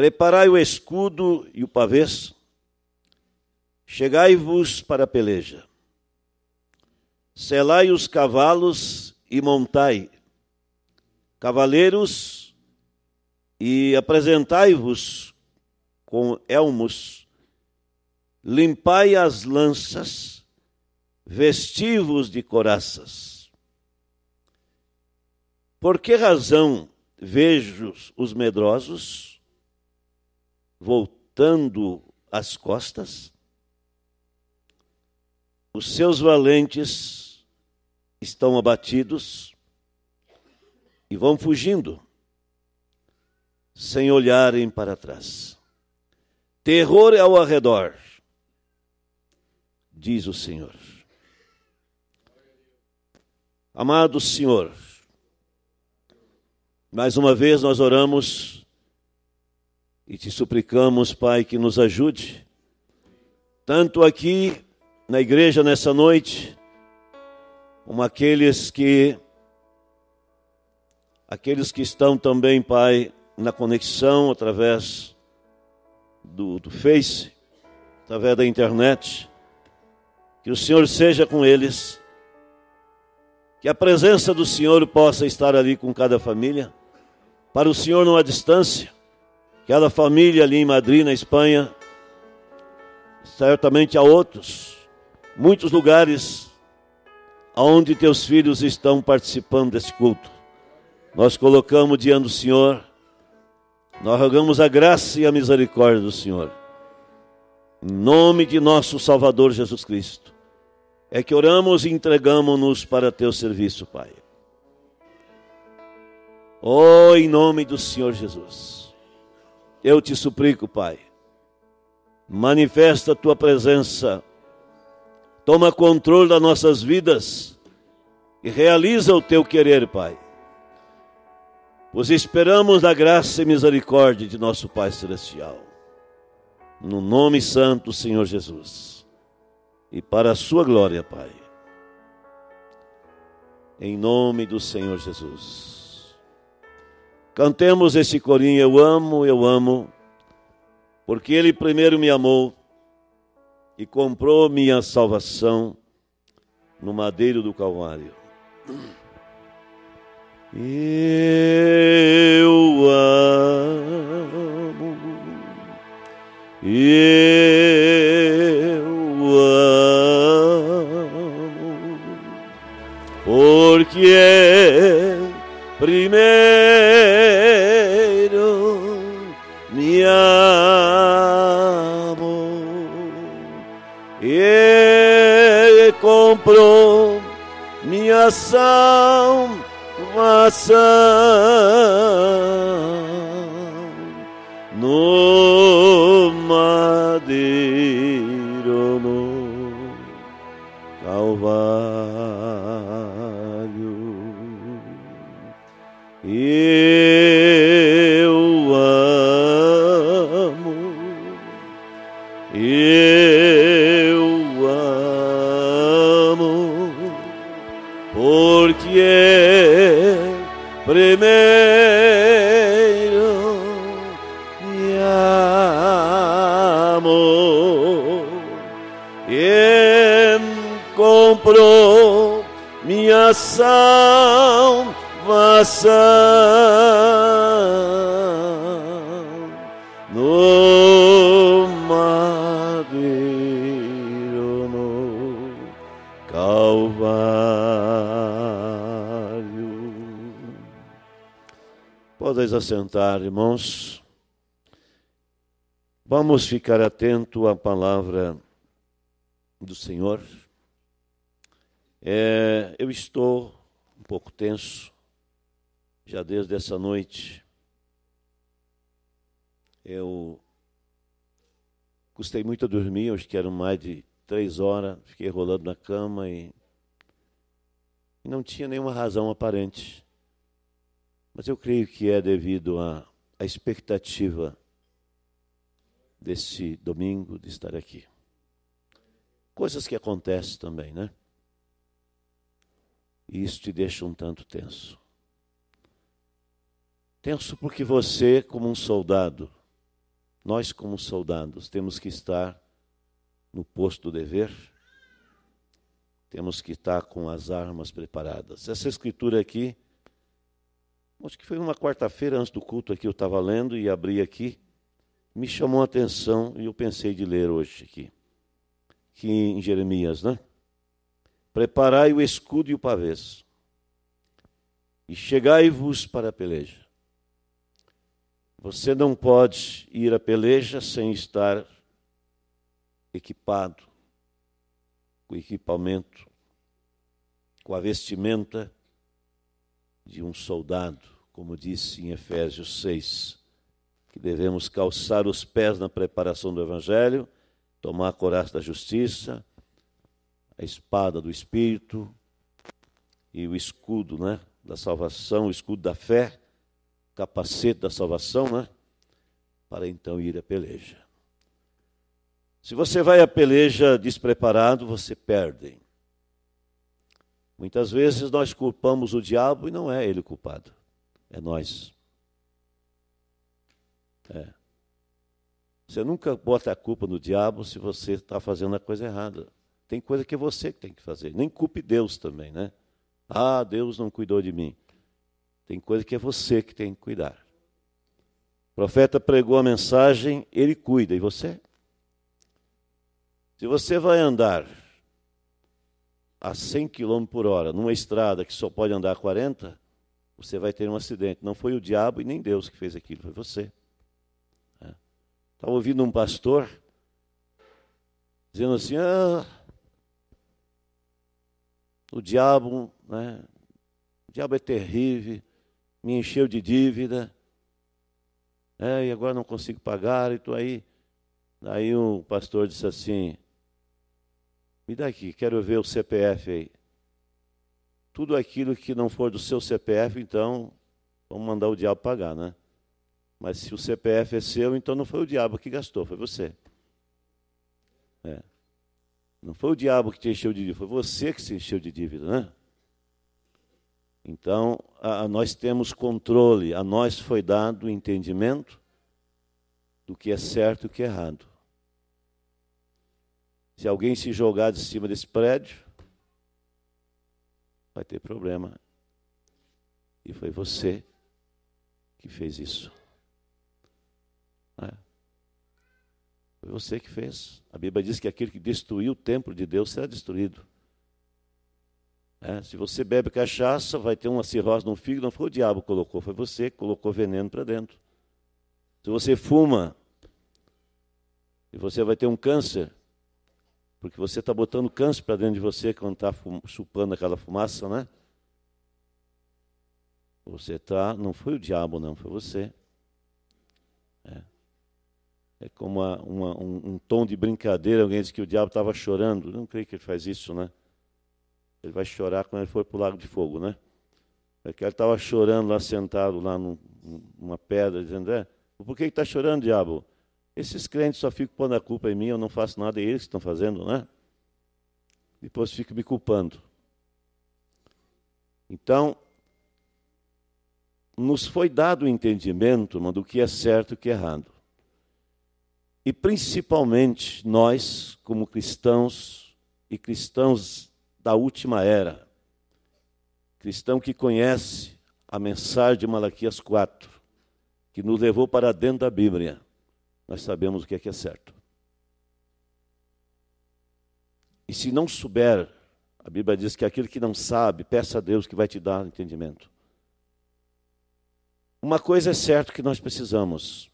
Preparai o escudo e o pavês, chegai-vos para a peleja. Selai os cavalos e montai, cavaleiros, e apresentai-vos com elmos. Limpai as lanças, vestivos de coraças. Por que razão vejo os medrosos? voltando as costas, os seus valentes estão abatidos e vão fugindo, sem olharem para trás. Terror é ao arredor, diz o Senhor. Amado Senhor, mais uma vez nós oramos e te suplicamos, Pai, que nos ajude, tanto aqui na igreja nessa noite, como aqueles que aqueles que estão também, Pai, na conexão através do, do Face, através da internet, que o Senhor seja com eles, que a presença do Senhor possa estar ali com cada família, para o Senhor não há distância, Aquela família ali em Madrid, na Espanha, certamente há outros, muitos lugares onde teus filhos estão participando desse culto. Nós colocamos diante do Senhor, nós rogamos a graça e a misericórdia do Senhor. Em nome de nosso Salvador Jesus Cristo, é que oramos e entregamos-nos para teu serviço, Pai. Oh, em nome do Senhor Jesus eu te suplico, Pai. Manifesta a tua presença. Toma controle das nossas vidas e realiza o teu querer, Pai. Pois esperamos da graça e misericórdia de nosso Pai Celestial. No nome santo, Senhor Jesus. E para a sua glória, Pai. Em nome do Senhor Jesus. Cantemos esse corinho, eu amo, eu amo, porque ele primeiro me amou e comprou minha salvação no madeiro do Calvário. Eu amo, eu amo, porque é primeiro comprou minha salvação no Madre. primeiro me amou e comprou minha salvação. No todas a sentar, irmãos. Vamos ficar atento à palavra do Senhor. É, eu estou um pouco tenso, já desde essa noite. Eu custei muito a dormir, acho que eram mais de três horas, fiquei rolando na cama e, e não tinha nenhuma razão aparente. Mas eu creio que é devido à, à expectativa desse domingo de estar aqui. Coisas que acontecem também, né? E isso te deixa um tanto tenso. Tenso porque você, como um soldado, nós, como soldados, temos que estar no posto do dever, temos que estar com as armas preparadas. Essa escritura aqui acho que foi uma quarta-feira antes do culto aqui, eu estava lendo e abri aqui, me chamou a atenção e eu pensei de ler hoje aqui, que em Jeremias, né? Preparai o escudo e o pavês, e chegai-vos para a peleja. Você não pode ir à peleja sem estar equipado, com equipamento, com a vestimenta de um soldado como disse em Efésios 6, que devemos calçar os pés na preparação do Evangelho, tomar a coragem da justiça, a espada do Espírito e o escudo né, da salvação, o escudo da fé, capacete da salvação, né, para então ir à peleja. Se você vai à peleja despreparado, você perde. Muitas vezes nós culpamos o diabo e não é ele o culpado. É nós. É. Você nunca bota a culpa no diabo se você está fazendo a coisa errada. Tem coisa que é você que tem que fazer. Nem culpe Deus também, né? Ah, Deus não cuidou de mim. Tem coisa que é você que tem que cuidar. O profeta pregou a mensagem, ele cuida. E você? Se você vai andar a 100 km por hora numa estrada que só pode andar a 40, você vai ter um acidente. Não foi o diabo e nem Deus que fez aquilo, foi você. Estava é. tá ouvindo um pastor dizendo assim: ah, o diabo, né, o diabo é terrível, me encheu de dívida, é, e agora não consigo pagar, e estou aí. Aí o pastor disse assim: me dá aqui, quero ver o CPF aí. Tudo aquilo que não for do seu CPF, então, vamos mandar o diabo pagar, né? Mas se o CPF é seu, então não foi o diabo que gastou, foi você. É. Não foi o diabo que te encheu de dívida, foi você que se encheu de dívida, né? Então, a, a nós temos controle, a nós foi dado o entendimento do que é certo e o que é errado. Se alguém se jogar de cima desse prédio, vai ter problema. E foi você que fez isso. É. Foi você que fez. A Bíblia diz que aquele que destruiu o templo de Deus será destruído. É. Se você bebe cachaça, vai ter uma cirrose no fígado, não foi o diabo que colocou, foi você que colocou veneno para dentro. Se você fuma, e você vai ter um câncer, porque você está botando câncer para dentro de você quando está chupando aquela fumaça, né? Você está. Não foi o diabo, não, foi você. É, é como uma, uma, um, um, tom de brincadeira. Alguém diz que o diabo estava chorando. Eu não creio que ele faz isso, né? Ele vai chorar quando ele for para o lago de fogo, né? É que ele estava chorando lá sentado lá num, numa pedra, dizendo: é, por que está chorando, diabo? Esses crentes só ficam pondo a culpa em mim, eu não faço nada, e é eles estão fazendo, né? Depois fico me culpando. Então, nos foi dado o entendimento irmão, do que é certo e o que é errado. E principalmente nós, como cristãos e cristãos da última era, cristão que conhece a mensagem de Malaquias 4, que nos levou para dentro da Bíblia nós sabemos o que é que é certo. E se não souber, a Bíblia diz que aquele que não sabe, peça a Deus que vai te dar entendimento. Uma coisa é certa que nós precisamos: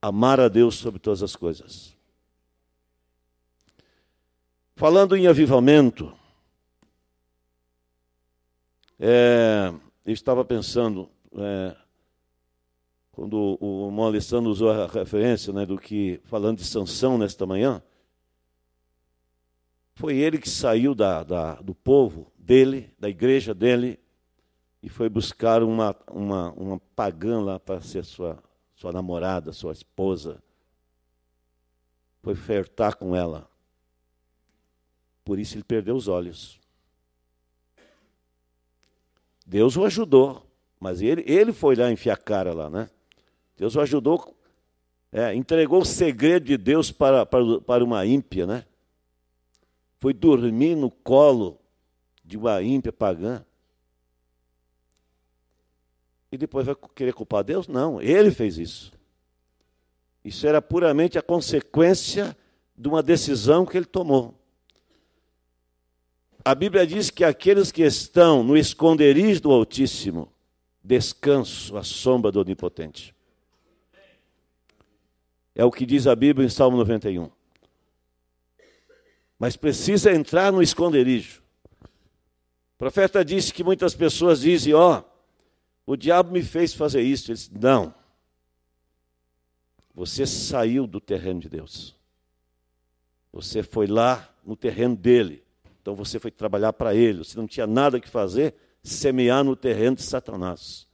amar a Deus sobre todas as coisas. Falando em avivamento, é, eu estava pensando, é, quando o irmão Alessandro usou a referência né, do que, falando de sanção nesta manhã, foi ele que saiu da, da, do povo dele, da igreja dele, e foi buscar uma, uma, uma pagã lá para ser sua, sua namorada, sua esposa. Foi ofertar com ela. Por isso ele perdeu os olhos. Deus o ajudou, mas ele, ele foi lá enfiar a cara lá, né? Deus o ajudou, é, entregou o segredo de Deus para, para, para uma ímpia, né? Foi dormir no colo de uma ímpia pagã. E depois vai querer culpar Deus? Não, ele fez isso. Isso era puramente a consequência de uma decisão que ele tomou. A Bíblia diz que aqueles que estão no esconderijo do Altíssimo, descanso à sombra do Onipotente. É o que diz a Bíblia em Salmo 91. Mas precisa entrar no esconderijo. O profeta disse que muitas pessoas dizem: Ó, oh, o diabo me fez fazer isso. Ele disse: Não. Você saiu do terreno de Deus. Você foi lá no terreno dele. Então você foi trabalhar para ele. Você não tinha nada que fazer, semear no terreno de Satanás.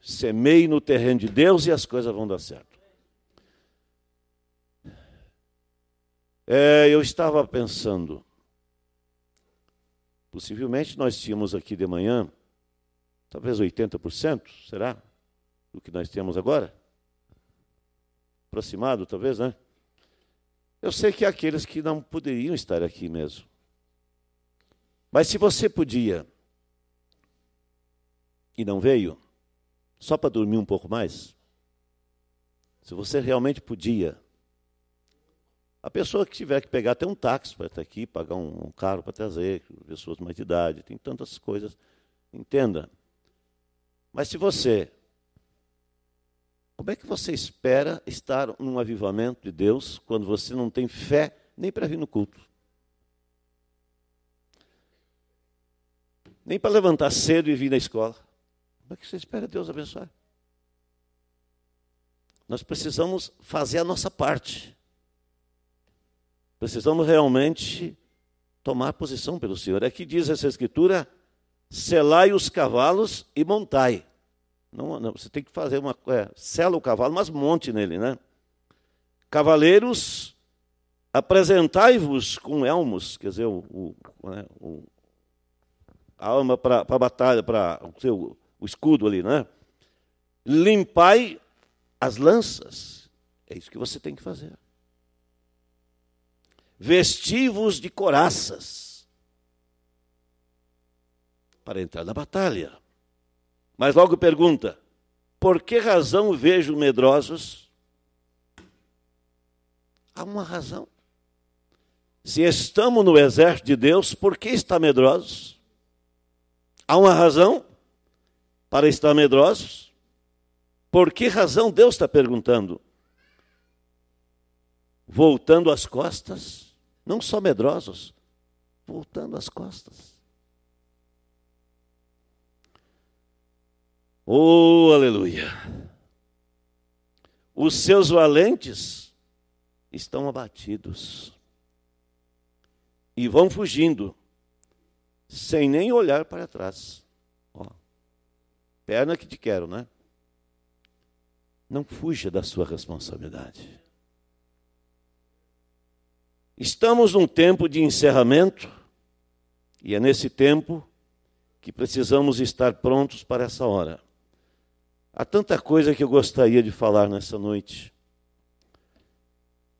Semeie no terreno de Deus e as coisas vão dar certo. É, eu estava pensando, possivelmente nós tínhamos aqui de manhã, talvez 80%, será? Do que nós temos agora? Aproximado, talvez, né? Eu sei que há aqueles que não poderiam estar aqui mesmo. Mas se você podia e não veio, só para dormir um pouco mais, se você realmente podia a pessoa que tiver que pegar até um táxi para estar aqui, pagar um, um carro para trazer, pessoas mais de idade, tem tantas coisas. Entenda. Mas se você. Como é que você espera estar num avivamento de Deus quando você não tem fé nem para vir no culto? Nem para levantar cedo e vir na escola. Como é que você espera Deus abençoar? Nós precisamos fazer a nossa parte. Precisamos realmente tomar posição pelo Senhor. Aqui diz essa escritura: selai os cavalos e montai. Não, não, você tem que fazer uma. É, sela o cavalo, mas monte nele, né? Cavaleiros, apresentai-vos com elmos, quer dizer, o, o, né, o a alma para a batalha, para o, o escudo ali, né? Limpai as lanças. É isso que você tem que fazer vestivos de coraças para entrar na batalha. Mas logo pergunta: por que razão vejo medrosos? Há uma razão. Se estamos no exército de Deus, por que está medrosos? Há uma razão para estar medrosos? Por que razão Deus está perguntando? Voltando as costas não só medrosos, voltando as costas. Oh, aleluia! Os seus valentes estão abatidos e vão fugindo, sem nem olhar para trás. perna que te quero, né? Não fuja da sua responsabilidade. Estamos num tempo de encerramento e é nesse tempo que precisamos estar prontos para essa hora. Há tanta coisa que eu gostaria de falar nessa noite.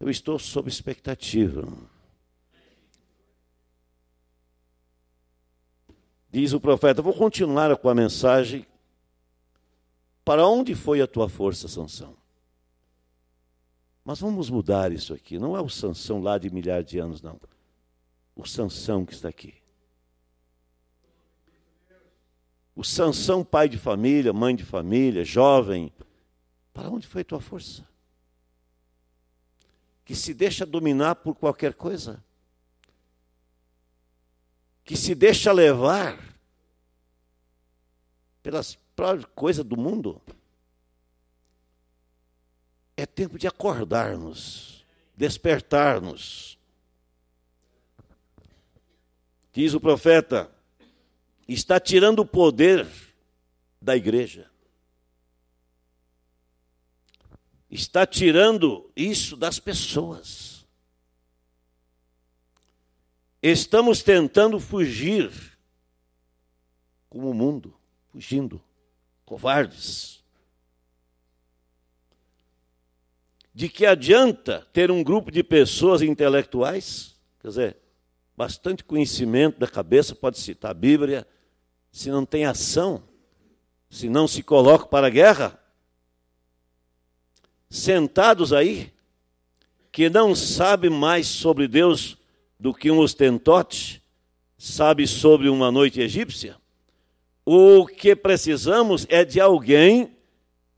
Eu estou sob expectativa. Diz o profeta: Vou continuar com a mensagem. Para onde foi a tua força, Sansão? Mas vamos mudar isso aqui. Não é o Sansão lá de milhares de anos, não. O Sansão que está aqui. O Sansão, pai de família, mãe de família, jovem. Para onde foi tua força? Que se deixa dominar por qualquer coisa. Que se deixa levar pelas coisas do mundo. É tempo de acordarmos, despertarmos. Diz o profeta: está tirando o poder da igreja. Está tirando isso das pessoas. Estamos tentando fugir como o mundo, fugindo, covardes. de que adianta ter um grupo de pessoas intelectuais, quer dizer, bastante conhecimento da cabeça, pode citar a Bíblia, se não tem ação, se não se coloca para a guerra, sentados aí, que não sabe mais sobre Deus do que um ostentote sabe sobre uma noite egípcia. O que precisamos é de alguém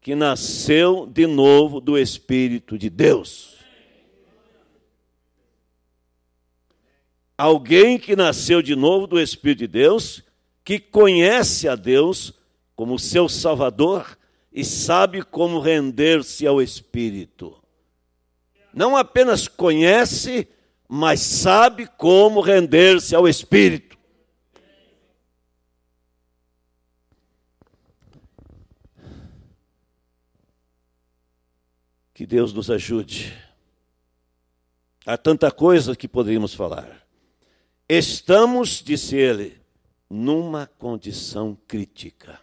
que nasceu de novo do Espírito de Deus. Alguém que nasceu de novo do Espírito de Deus, que conhece a Deus como seu Salvador e sabe como render-se ao Espírito. Não apenas conhece, mas sabe como render-se ao Espírito. Que Deus nos ajude. Há tanta coisa que poderíamos falar. Estamos, disse ele, numa condição crítica.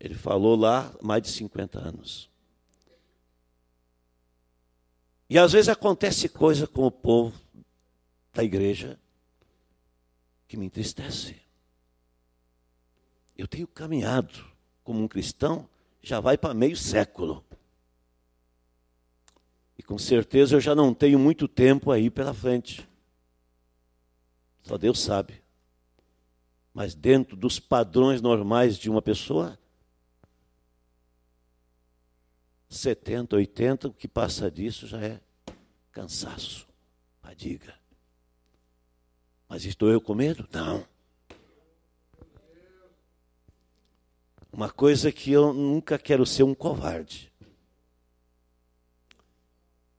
Ele falou lá mais de 50 anos. E às vezes acontece coisa com o povo da igreja que me entristece. Eu tenho caminhado como um cristão já vai para meio século. E com certeza eu já não tenho muito tempo aí pela frente. Só Deus sabe. Mas dentro dos padrões normais de uma pessoa, 70, 80, o que passa disso já é cansaço, fadiga. Mas estou eu com medo? Não. Uma coisa que eu nunca quero ser um covarde.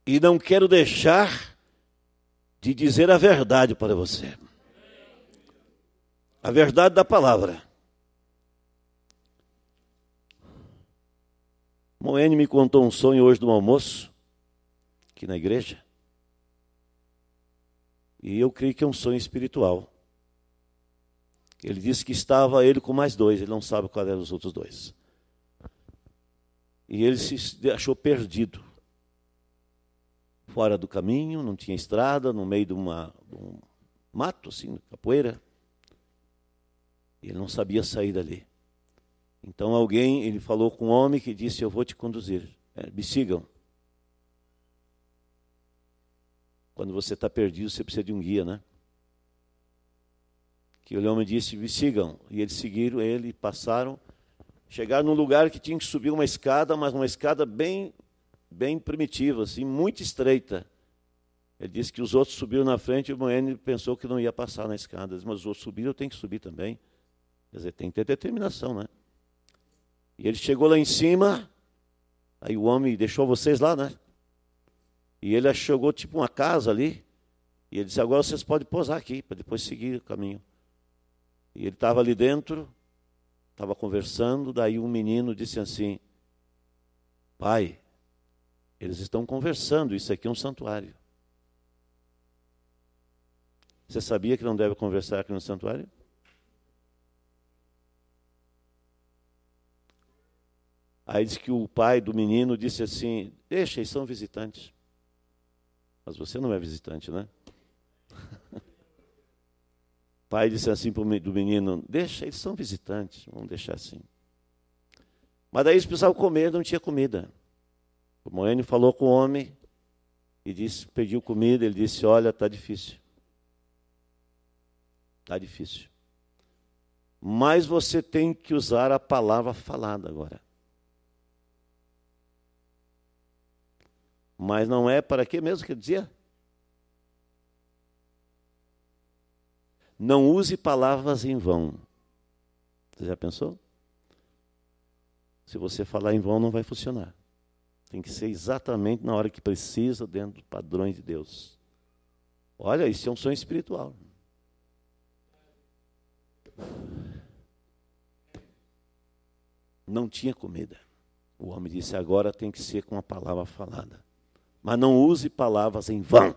E não quero deixar de dizer a verdade para você. A verdade da palavra. Moene me contou um sonho hoje do almoço, aqui na igreja. E eu creio que é um sonho espiritual. Ele disse que estava ele com mais dois, ele não sabe qual eram os outros dois. E ele se achou perdido. Fora do caminho, não tinha estrada, no meio de, uma, de um mato, assim, capoeira. Ele não sabia sair dali. Então alguém, ele falou com um homem que disse, eu vou te conduzir, é, me sigam. Quando você está perdido, você precisa de um guia, né? que o homem disse, me sigam. E eles seguiram ele, passaram, chegaram num lugar que tinha que subir uma escada, mas uma escada bem, bem primitiva, assim, muito estreita. Ele disse que os outros subiram na frente e o Moene pensou que não ia passar na escada. Disse, mas os outros subiram, eu tenho que subir também. Quer dizer, tem que ter determinação, né? E ele chegou lá em cima, aí o homem deixou vocês lá, né? E ele chegou tipo uma casa ali, e ele disse, agora vocês podem posar aqui, para depois seguir o caminho. E ele estava ali dentro, estava conversando, daí um menino disse assim: Pai, eles estão conversando, isso aqui é um santuário. Você sabia que não deve conversar aqui no santuário? Aí diz que o pai do menino disse assim: Deixa, eles são visitantes. Mas você não é visitante, né? pai disse assim para o menino: Deixa, eles são visitantes, vamos deixar assim. Mas daí eles precisavam comer, não tinha comida. O Moênio falou com o homem e disse, pediu comida. Ele disse: Olha, está difícil. Está difícil. Mas você tem que usar a palavra falada agora. Mas não é para quê mesmo que ele dizia? Não use palavras em vão. Você já pensou? Se você falar em vão, não vai funcionar. Tem que ser exatamente na hora que precisa, dentro dos padrões de Deus. Olha, isso é um sonho espiritual. Não tinha comida. O homem disse: agora tem que ser com a palavra falada. Mas não use palavras em vão.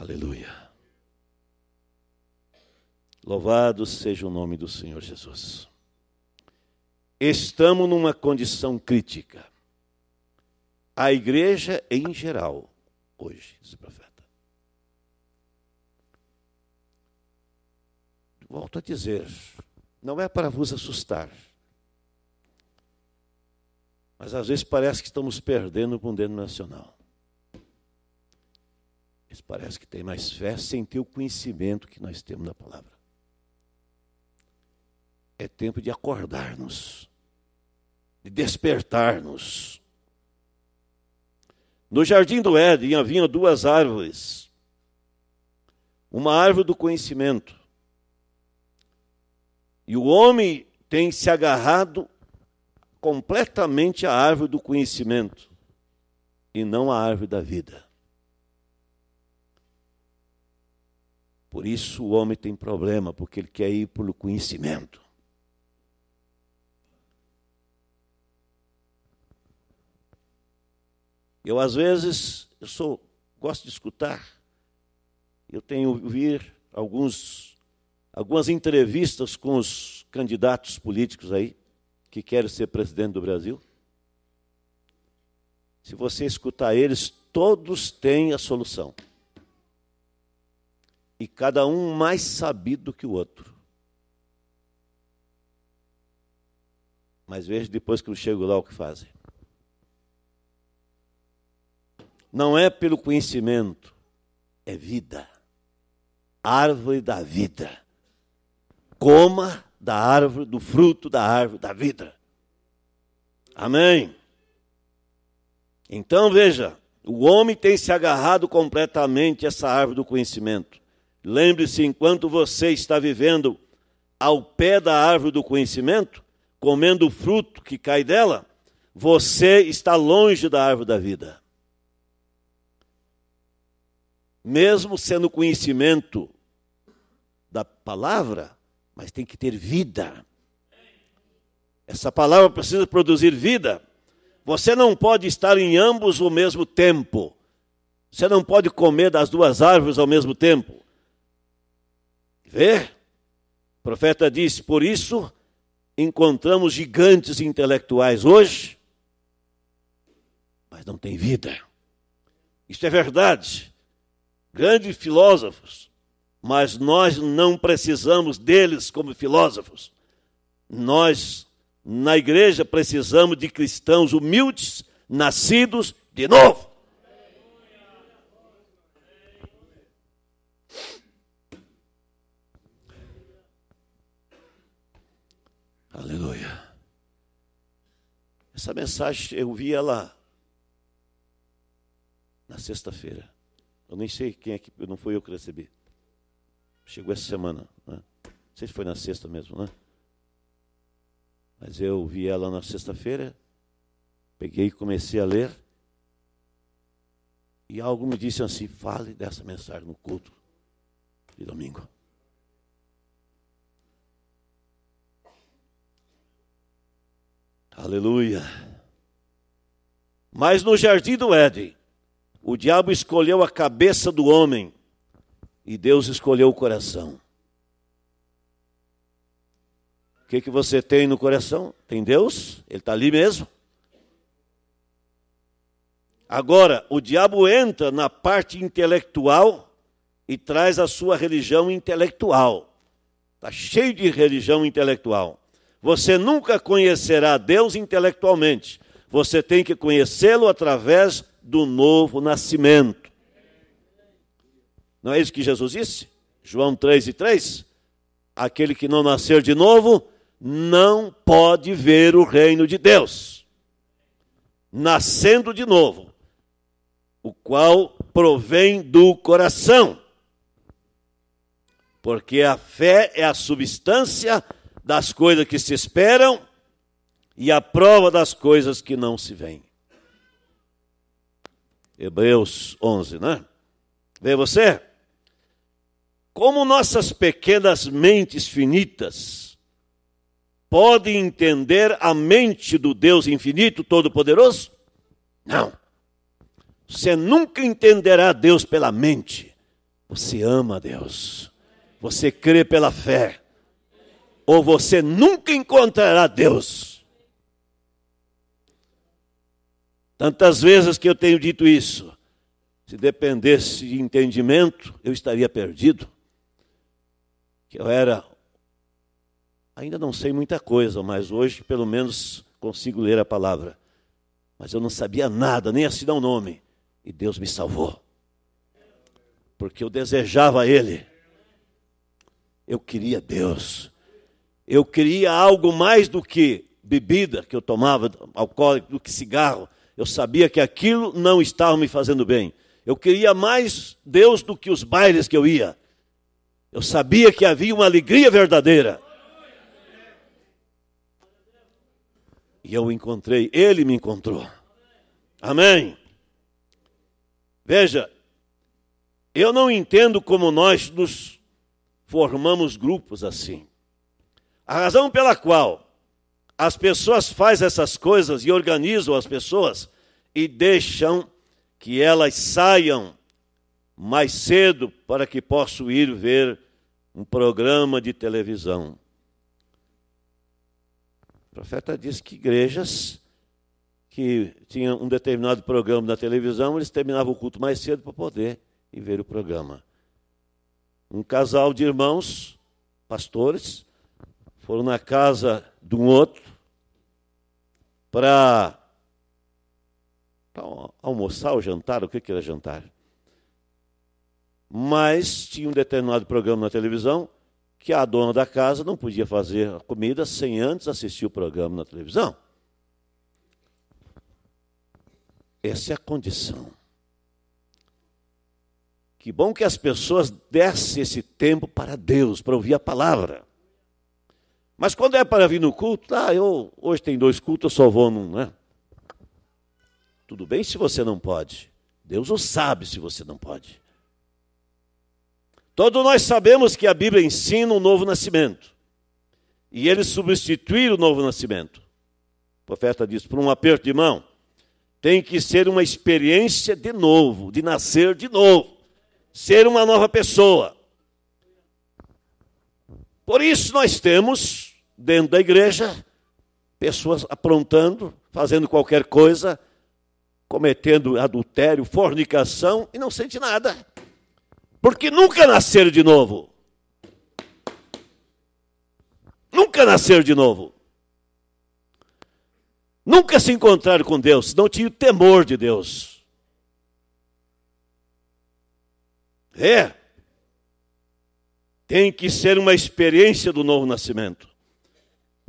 Aleluia. Louvado seja o nome do Senhor Jesus. Estamos numa condição crítica. A igreja em geral, hoje, disse o profeta. Volto a dizer, não é para vos assustar. Mas às vezes parece que estamos perdendo o poder nacional. Eles parecem que têm mais fé sem ter o conhecimento que nós temos da palavra. É tempo de acordar-nos, de despertar-nos. No jardim do Éden havia duas árvores. Uma árvore do conhecimento. E o homem tem se agarrado completamente à árvore do conhecimento e não à árvore da vida. Por isso o homem tem problema, porque ele quer ir pelo conhecimento. Eu às vezes eu sou gosto de escutar. Eu tenho ouvir alguns algumas entrevistas com os candidatos políticos aí que querem ser presidente do Brasil. Se você escutar eles, todos têm a solução e cada um mais sabido que o outro. Mas veja depois que eu chego lá o que fazem. Não é pelo conhecimento, é vida. Árvore da vida. Coma da árvore, do fruto da árvore da vida. Amém. Então veja, o homem tem se agarrado completamente a essa árvore do conhecimento. Lembre-se, enquanto você está vivendo ao pé da árvore do conhecimento, comendo o fruto que cai dela, você está longe da árvore da vida. Mesmo sendo conhecimento da palavra, mas tem que ter vida. Essa palavra precisa produzir vida. Você não pode estar em ambos ao mesmo tempo. Você não pode comer das duas árvores ao mesmo tempo. Vê? O profeta diz: Por isso encontramos gigantes intelectuais hoje, mas não tem vida. Isso é verdade. Grandes filósofos, mas nós não precisamos deles como filósofos. Nós, na igreja, precisamos de cristãos humildes, nascidos de novo. Aleluia. Essa mensagem eu vi ela na sexta-feira. Eu nem sei quem é que. Não foi eu que recebi. Chegou essa semana. Né? Não sei se foi na sexta mesmo, né? Mas eu vi ela na sexta-feira. Peguei e comecei a ler. E algo me disse assim: fale dessa mensagem no culto de domingo. Aleluia. Mas no jardim do Éden, o diabo escolheu a cabeça do homem e Deus escolheu o coração. O que, que você tem no coração? Tem Deus? Ele está ali mesmo. Agora, o diabo entra na parte intelectual e traz a sua religião intelectual. Está cheio de religião intelectual. Você nunca conhecerá Deus intelectualmente. Você tem que conhecê-lo através do novo nascimento. Não é isso que Jesus disse? João 3 e 3? Aquele que não nascer de novo não pode ver o reino de Deus. Nascendo de novo, o qual provém do coração. Porque a fé é a substância das coisas que se esperam e a prova das coisas que não se veem. Hebreus 11, né? Vê você? Como nossas pequenas mentes finitas podem entender a mente do Deus infinito, todo-poderoso? Não. Você nunca entenderá Deus pela mente. Você ama Deus. Você crê pela fé ou você nunca encontrará Deus. Tantas vezes que eu tenho dito isso, se dependesse de entendimento, eu estaria perdido. Que eu era, ainda não sei muita coisa, mas hoje pelo menos consigo ler a palavra. Mas eu não sabia nada, nem assinar o um nome. E Deus me salvou. Porque eu desejava Ele. Eu queria Deus. Eu queria algo mais do que bebida que eu tomava, alcoólico, do que cigarro. Eu sabia que aquilo não estava me fazendo bem. Eu queria mais Deus do que os bailes que eu ia. Eu sabia que havia uma alegria verdadeira. E eu encontrei, ele me encontrou. Amém. Veja, eu não entendo como nós nos formamos grupos assim. A razão pela qual as pessoas fazem essas coisas e organizam as pessoas e deixam que elas saiam mais cedo para que possam ir ver um programa de televisão. O profeta disse que igrejas que tinham um determinado programa na televisão, eles terminavam o culto mais cedo para poder ir ver o programa. Um casal de irmãos, pastores, foram na casa de um outro para almoçar ou jantar, o que, que era jantar. Mas tinha um determinado programa na televisão que a dona da casa não podia fazer a comida sem antes assistir o programa na televisão. Essa é a condição. Que bom que as pessoas dessem esse tempo para Deus, para ouvir a palavra. Mas quando é para vir no culto, ah, eu hoje tem dois cultos, eu só vou num, né? Tudo bem se você não pode. Deus o sabe se você não pode. Todos nós sabemos que a Bíblia ensina o novo nascimento. E ele substituir o novo nascimento. O profeta diz: por um aperto de mão, tem que ser uma experiência de novo, de nascer de novo, ser uma nova pessoa. Por isso nós temos dentro da igreja, pessoas aprontando, fazendo qualquer coisa, cometendo adultério, fornicação e não sente nada. Porque nunca nasceram de novo. Nunca nasceram de novo. Nunca se encontraram com Deus, não tinham temor de Deus. É. Tem que ser uma experiência do novo nascimento.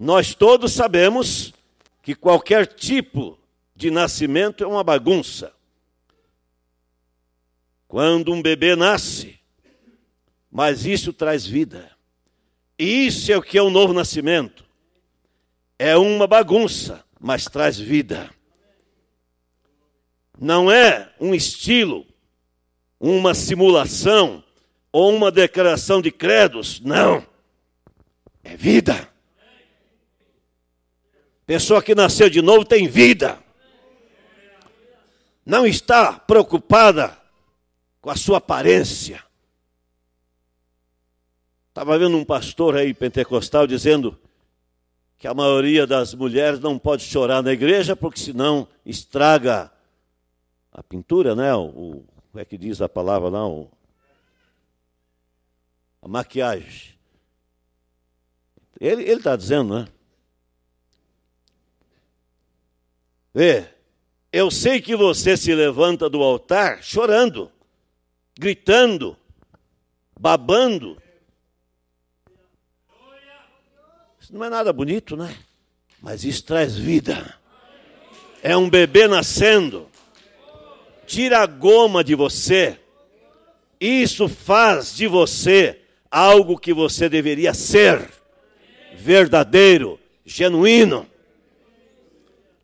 Nós todos sabemos que qualquer tipo de nascimento é uma bagunça. Quando um bebê nasce, mas isso traz vida. Isso é o que é o novo nascimento. É uma bagunça, mas traz vida. Não é um estilo, uma simulação ou uma declaração de credos. Não. É vida. Pessoa que nasceu de novo tem vida. Não está preocupada com a sua aparência. Estava vendo um pastor aí pentecostal dizendo que a maioria das mulheres não pode chorar na igreja porque senão estraga a pintura, né? O, o como é que diz a palavra lá? O, a maquiagem. Ele está dizendo, né? Vê, eu sei que você se levanta do altar chorando, gritando, babando. Isso não é nada bonito, né? Mas isso traz vida. É um bebê nascendo. Tira a goma de você. Isso faz de você algo que você deveria ser verdadeiro, genuíno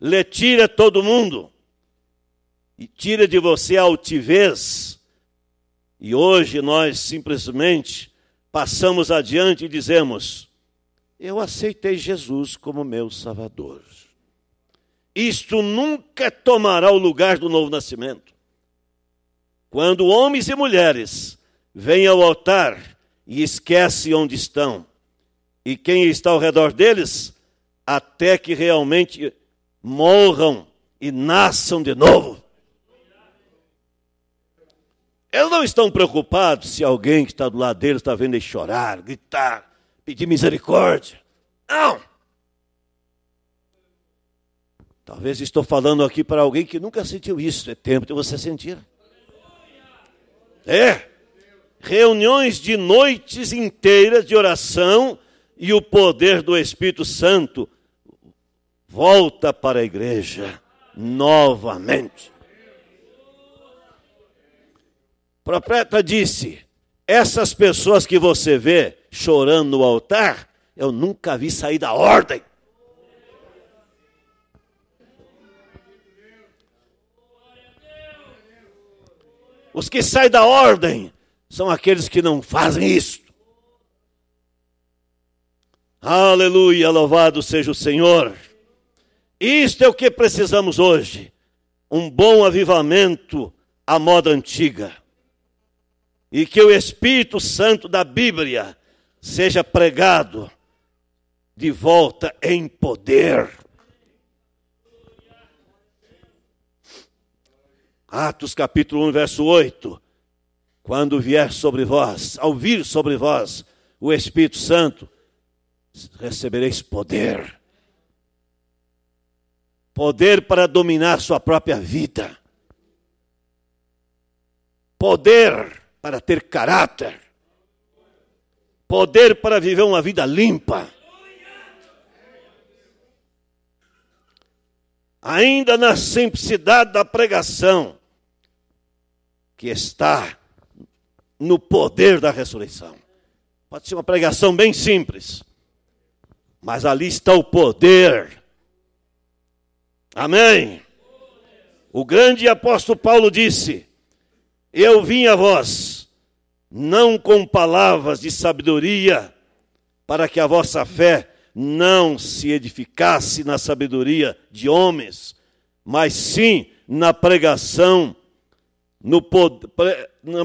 lhe tira todo mundo e tira de você a altivez. E hoje nós simplesmente passamos adiante e dizemos: Eu aceitei Jesus como meu Salvador. Isto nunca tomará o lugar do novo nascimento. Quando homens e mulheres vêm ao altar e esquecem onde estão, e quem está ao redor deles, até que realmente morram e nasçam de novo. Eles não estão preocupados se alguém que está do lado deles está vendo ele chorar, gritar, pedir misericórdia. Não! Talvez estou falando aqui para alguém que nunca sentiu isso. É tempo de você sentir. É. Reuniões de noites inteiras de oração e o poder do Espírito Santo volta para a igreja novamente. O profeta disse: Essas pessoas que você vê chorando no altar, eu nunca vi sair da ordem. Os que saem da ordem são aqueles que não fazem isso. Aleluia, louvado seja o Senhor. Isto é o que precisamos hoje: um bom avivamento à moda antiga. E que o Espírito Santo da Bíblia seja pregado de volta em poder. Atos capítulo 1, verso 8. Quando vier sobre vós, ao vir sobre vós o Espírito Santo, recebereis poder poder para dominar sua própria vida, poder para ter caráter, poder para viver uma vida limpa. Ainda na simplicidade da pregação, que está no poder da ressurreição. Pode ser uma pregação bem simples, mas ali está o poder Amém. O grande apóstolo Paulo disse: Eu vim a vós, não com palavras de sabedoria, para que a vossa fé não se edificasse na sabedoria de homens, mas sim na pregação, no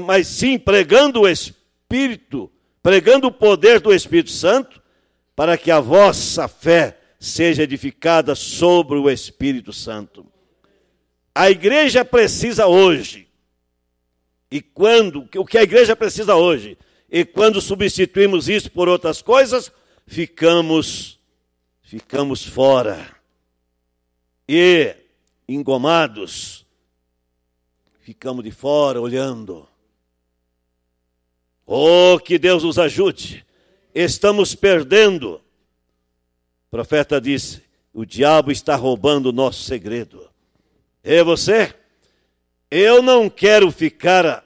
mas sim pregando o Espírito, pregando o poder do Espírito Santo, para que a vossa fé seja edificada sobre o Espírito Santo. A igreja precisa hoje, e quando, o que a igreja precisa hoje, e quando substituímos isso por outras coisas, ficamos, ficamos fora e engomados, ficamos de fora olhando. Oh, que Deus nos ajude, estamos perdendo profeta disse: O diabo está roubando o nosso segredo. E é você? Eu não quero ficar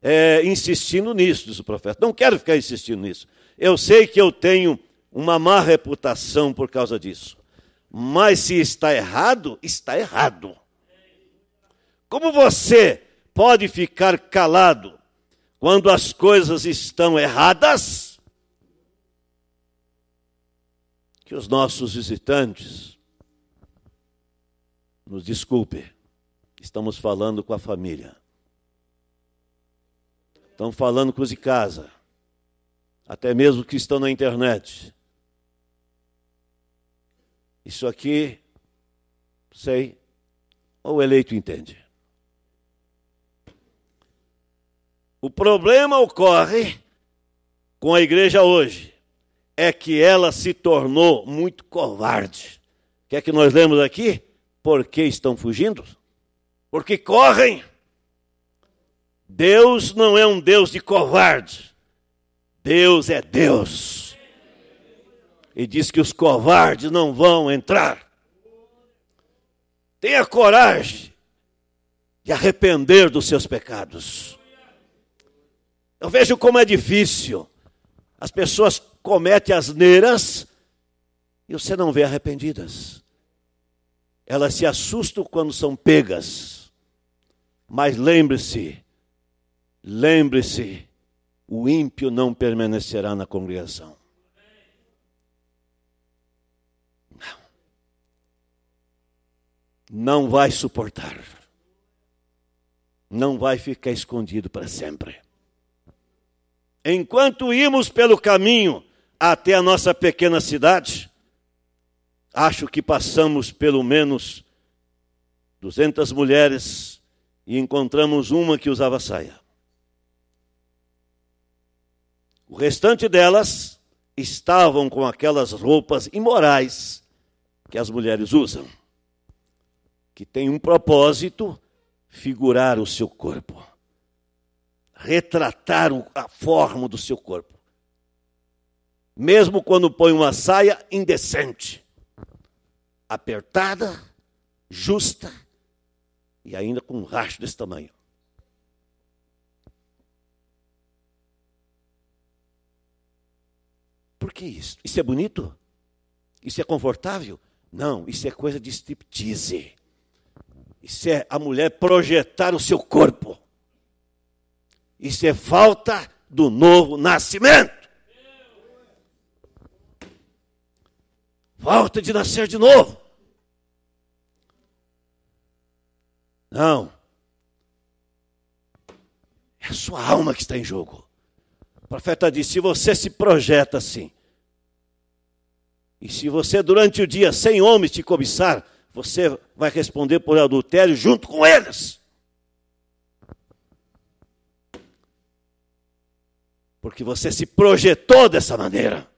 é, insistindo nisso, disse o profeta. Não quero ficar insistindo nisso. Eu sei que eu tenho uma má reputação por causa disso. Mas se está errado, está errado. Como você pode ficar calado quando as coisas estão erradas? que os nossos visitantes nos desculpe, estamos falando com a família. Estão falando com os de casa, até mesmo que estão na internet. Isso aqui, sei, ou o eleito entende. O problema ocorre com a igreja hoje é que ela se tornou muito covarde. O que é que nós lemos aqui? Por que estão fugindo? Porque correm. Deus não é um Deus de covarde. Deus é Deus. E diz que os covardes não vão entrar. Tenha coragem de arrepender dos seus pecados. Eu vejo como é difícil. As pessoas comete asneiras e você não vê arrependidas. Elas se assustam quando são pegas. Mas lembre-se, lembre-se, o ímpio não permanecerá na congregação. Não. Não vai suportar. Não vai ficar escondido para sempre. Enquanto ímos pelo caminho, até a nossa pequena cidade, acho que passamos pelo menos 200 mulheres e encontramos uma que usava saia. O restante delas estavam com aquelas roupas imorais que as mulheres usam, que tem um propósito: figurar o seu corpo, retratar a forma do seu corpo mesmo quando põe uma saia indecente, apertada, justa e ainda com um racho desse tamanho. Por que isso? Isso é bonito? Isso é confortável? Não, isso é coisa de striptease. Isso é a mulher projetar o seu corpo. Isso é falta do novo nascimento. Falta de nascer de novo. Não. É a sua alma que está em jogo. O profeta disse: se você se projeta assim, e se você durante o dia sem homens te cobiçar, você vai responder por adultério junto com eles. Porque você se projetou dessa maneira.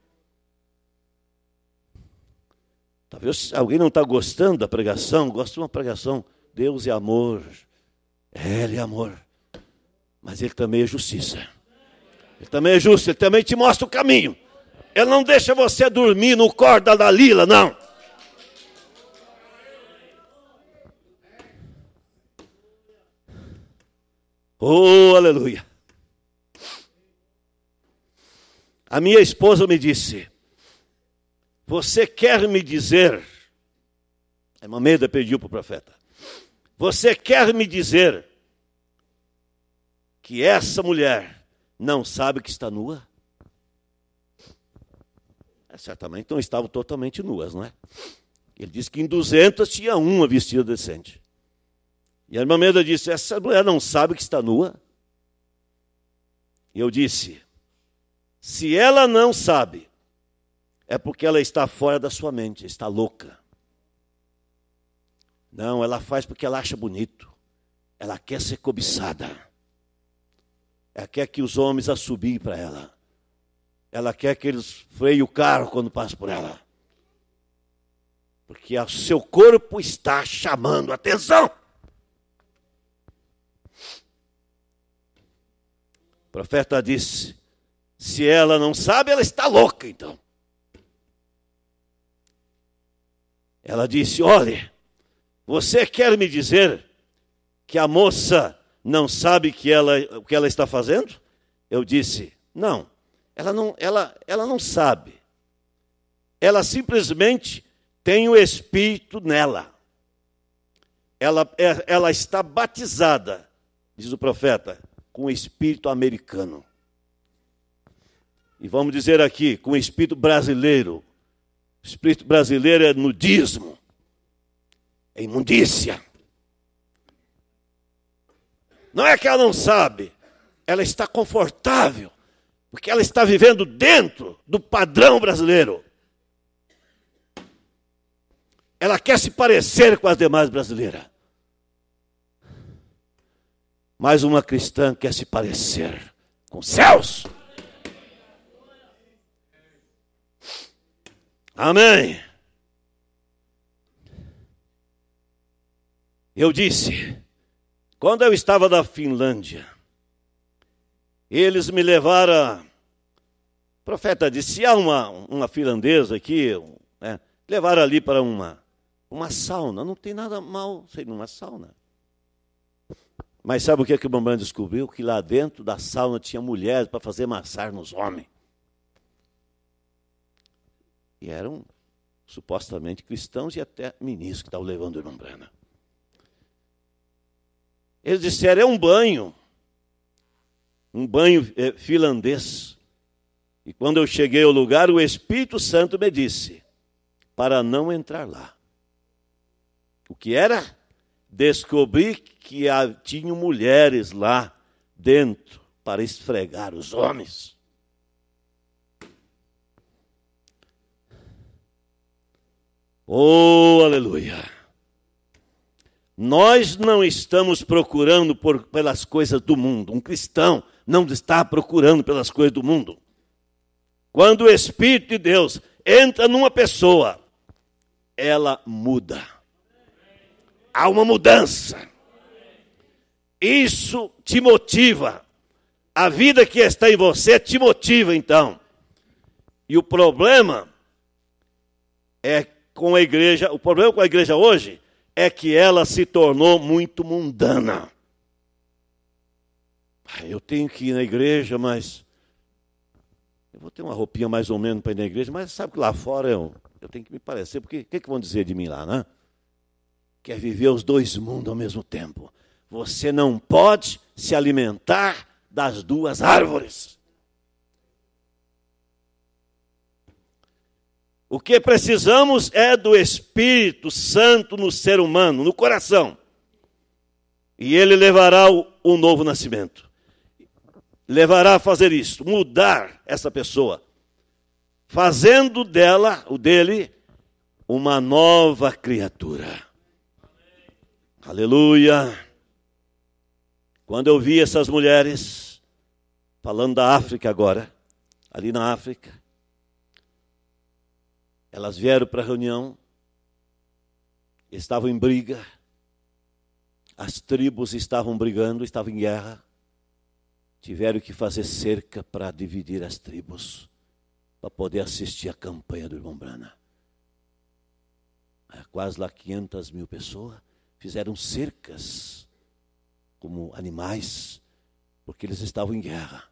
Talvez alguém não está gostando da pregação, gosta de uma pregação. Deus é amor, Ele é amor, mas Ele também é justiça. Ele também é justo, Ele também te mostra o caminho. Ele não deixa você dormir no corda da lila, não. Oh, aleluia. A minha esposa me disse: você quer me dizer, a irmã Meida pediu para o profeta, você quer me dizer que essa mulher não sabe que está nua? É, certamente não estavam totalmente nuas, não é? Ele disse que em 200 tinha uma vestida decente. E a irmã Meida disse: Essa mulher não sabe que está nua? E eu disse: Se ela não sabe, é porque ela está fora da sua mente, está louca. Não, ela faz porque ela acha bonito. Ela quer ser cobiçada. Ela quer que os homens assobiem para ela. Ela quer que eles freiem o carro quando passam por ela. Porque o seu corpo está chamando atenção. O profeta disse: se ela não sabe, ela está louca, então. Ela disse: Olhe, você quer me dizer que a moça não sabe que ela, o que ela está fazendo? Eu disse: Não, ela não, ela, ela não sabe. Ela simplesmente tem o Espírito nela. Ela, é, ela está batizada, diz o profeta, com o Espírito americano. E vamos dizer aqui, com o Espírito brasileiro, o espírito brasileiro é nudismo, é imundícia. Não é que ela não sabe, ela está confortável, porque ela está vivendo dentro do padrão brasileiro. Ela quer se parecer com as demais brasileiras. Mas uma cristã quer se parecer com céus. Amém. Eu disse, quando eu estava na Finlândia, eles me levaram. O profeta disse: se há uma, uma finlandesa aqui, né, levaram ali para uma, uma sauna. Não tem nada mal ser numa sauna. Mas sabe o que, é que o Bambam descobriu? Que lá dentro da sauna tinha mulheres para fazer massar nos homens. E eram supostamente cristãos e até ministros que estavam levando o irmão brana. Eles disseram: é um banho, um banho eh, finlandês. E quando eu cheguei ao lugar, o Espírito Santo me disse para não entrar lá. O que era? Descobri que tinham mulheres lá dentro para esfregar os homens. Oh, aleluia! Nós não estamos procurando por, pelas coisas do mundo. Um cristão não está procurando pelas coisas do mundo. Quando o Espírito de Deus entra numa pessoa, ela muda. Há uma mudança. Isso te motiva. A vida que está em você te motiva, então. E o problema é com a igreja, o problema com a igreja hoje é que ela se tornou muito mundana. Ah, eu tenho que ir na igreja, mas eu vou ter uma roupinha mais ou menos para ir na igreja, mas sabe que lá fora eu, eu tenho que me parecer, porque o que, que vão dizer de mim lá, né? Quer viver os dois mundos ao mesmo tempo. Você não pode se alimentar das duas árvores. O que precisamos é do Espírito Santo no ser humano, no coração. E ele levará o, o novo nascimento. Levará a fazer isso, mudar essa pessoa, fazendo dela, o dele, uma nova criatura. Amém. Aleluia! Quando eu vi essas mulheres, falando da África agora, ali na África, elas vieram para a reunião, estavam em briga, as tribos estavam brigando, estavam em guerra, tiveram que fazer cerca para dividir as tribos, para poder assistir a campanha do irmão Brana. Quase lá 500 mil pessoas fizeram cercas como animais, porque eles estavam em guerra.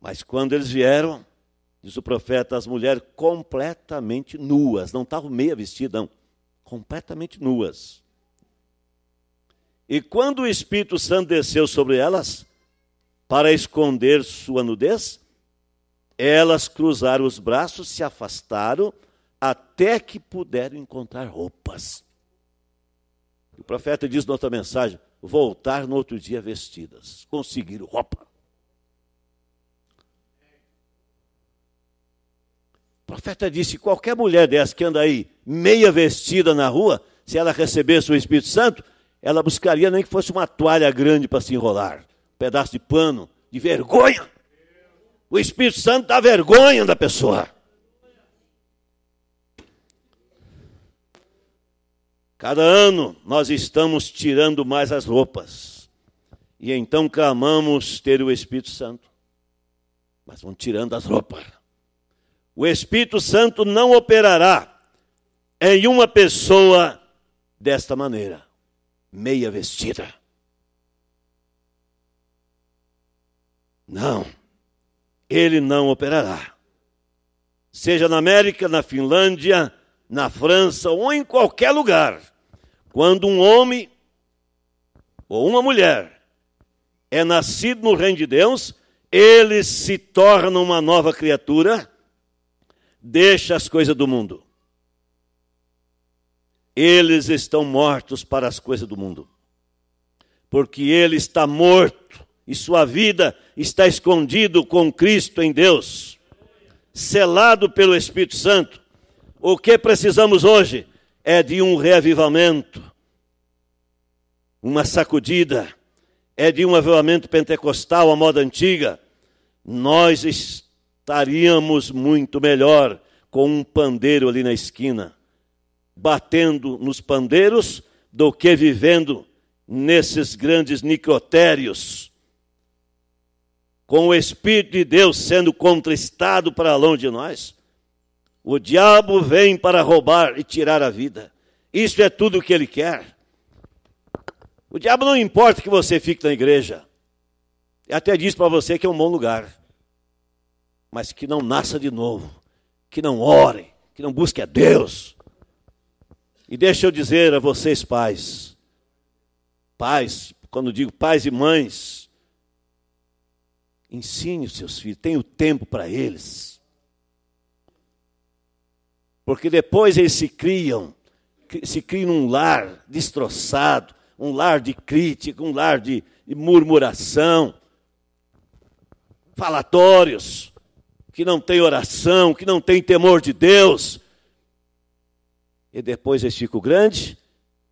Mas quando eles vieram, diz o profeta, as mulheres completamente nuas, não estavam meia vestidas, não, completamente nuas. E quando o Espírito Santo desceu sobre elas, para esconder sua nudez, elas cruzaram os braços, se afastaram, até que puderam encontrar roupas. O profeta diz na outra mensagem: voltar no outro dia vestidas, conseguiram roupa. profeta disse: qualquer mulher dessa que anda aí meia vestida na rua, se ela recebesse o Espírito Santo, ela buscaria nem que fosse uma toalha grande para se enrolar, um pedaço de pano, de vergonha. O Espírito Santo dá vergonha da pessoa. Cada ano nós estamos tirando mais as roupas. E então clamamos ter o Espírito Santo. Mas vão tirando as roupas. O Espírito Santo não operará em uma pessoa desta maneira, meia vestida. Não, ele não operará. Seja na América, na Finlândia, na França ou em qualquer lugar, quando um homem ou uma mulher é nascido no reino de Deus, ele se torna uma nova criatura Deixa as coisas do mundo. Eles estão mortos para as coisas do mundo. Porque ele está morto e sua vida está escondido com Cristo em Deus, selado pelo Espírito Santo. O que precisamos hoje é de um reavivamento, uma sacudida, é de um avivamento pentecostal à moda antiga. Nós estamos estaríamos muito melhor com um pandeiro ali na esquina, batendo nos pandeiros, do que vivendo nesses grandes nicotérios, com o Espírito de Deus sendo contristado para longe de nós. O diabo vem para roubar e tirar a vida. Isso é tudo o que ele quer. O diabo não importa que você fique na igreja. Até diz para você que é um bom lugar mas que não nasça de novo, que não ore, que não busque a Deus. E deixa eu dizer a vocês, pais, pais, quando digo pais e mães, ensine os seus filhos, tenha o tempo para eles. Porque depois eles se criam, se criam num lar destroçado, um lar de crítica, um lar de murmuração, falatórios que não tem oração, que não tem temor de Deus. E depois eles ficam grandes,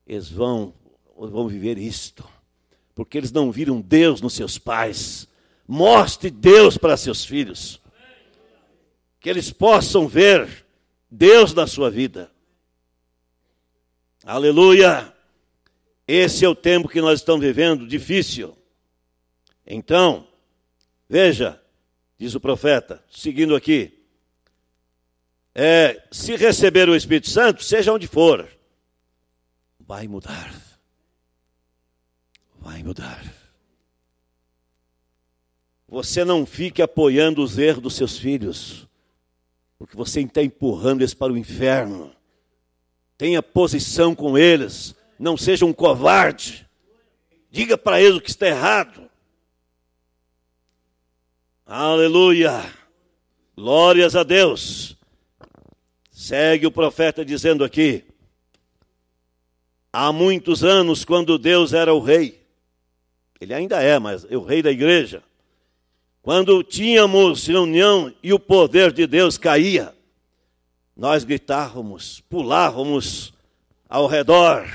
eles vão, vão viver isto, porque eles não viram Deus nos seus pais. Mostre Deus para seus filhos, que eles possam ver Deus na sua vida. Aleluia! Esse é o tempo que nós estamos vivendo, difícil. Então, veja, diz o profeta, seguindo aqui. É, se receber o Espírito Santo, seja onde for, vai mudar. Vai mudar. Você não fique apoiando os erros dos seus filhos, porque você está empurrando eles para o inferno. Tenha posição com eles, não seja um covarde. Diga para eles o que está errado. Aleluia! Glórias a Deus! Segue o profeta dizendo aqui: há muitos anos, quando Deus era o rei, ele ainda é, mas é o rei da igreja, quando tínhamos reunião e o poder de Deus caía, nós gritávamos, pulávamos ao redor,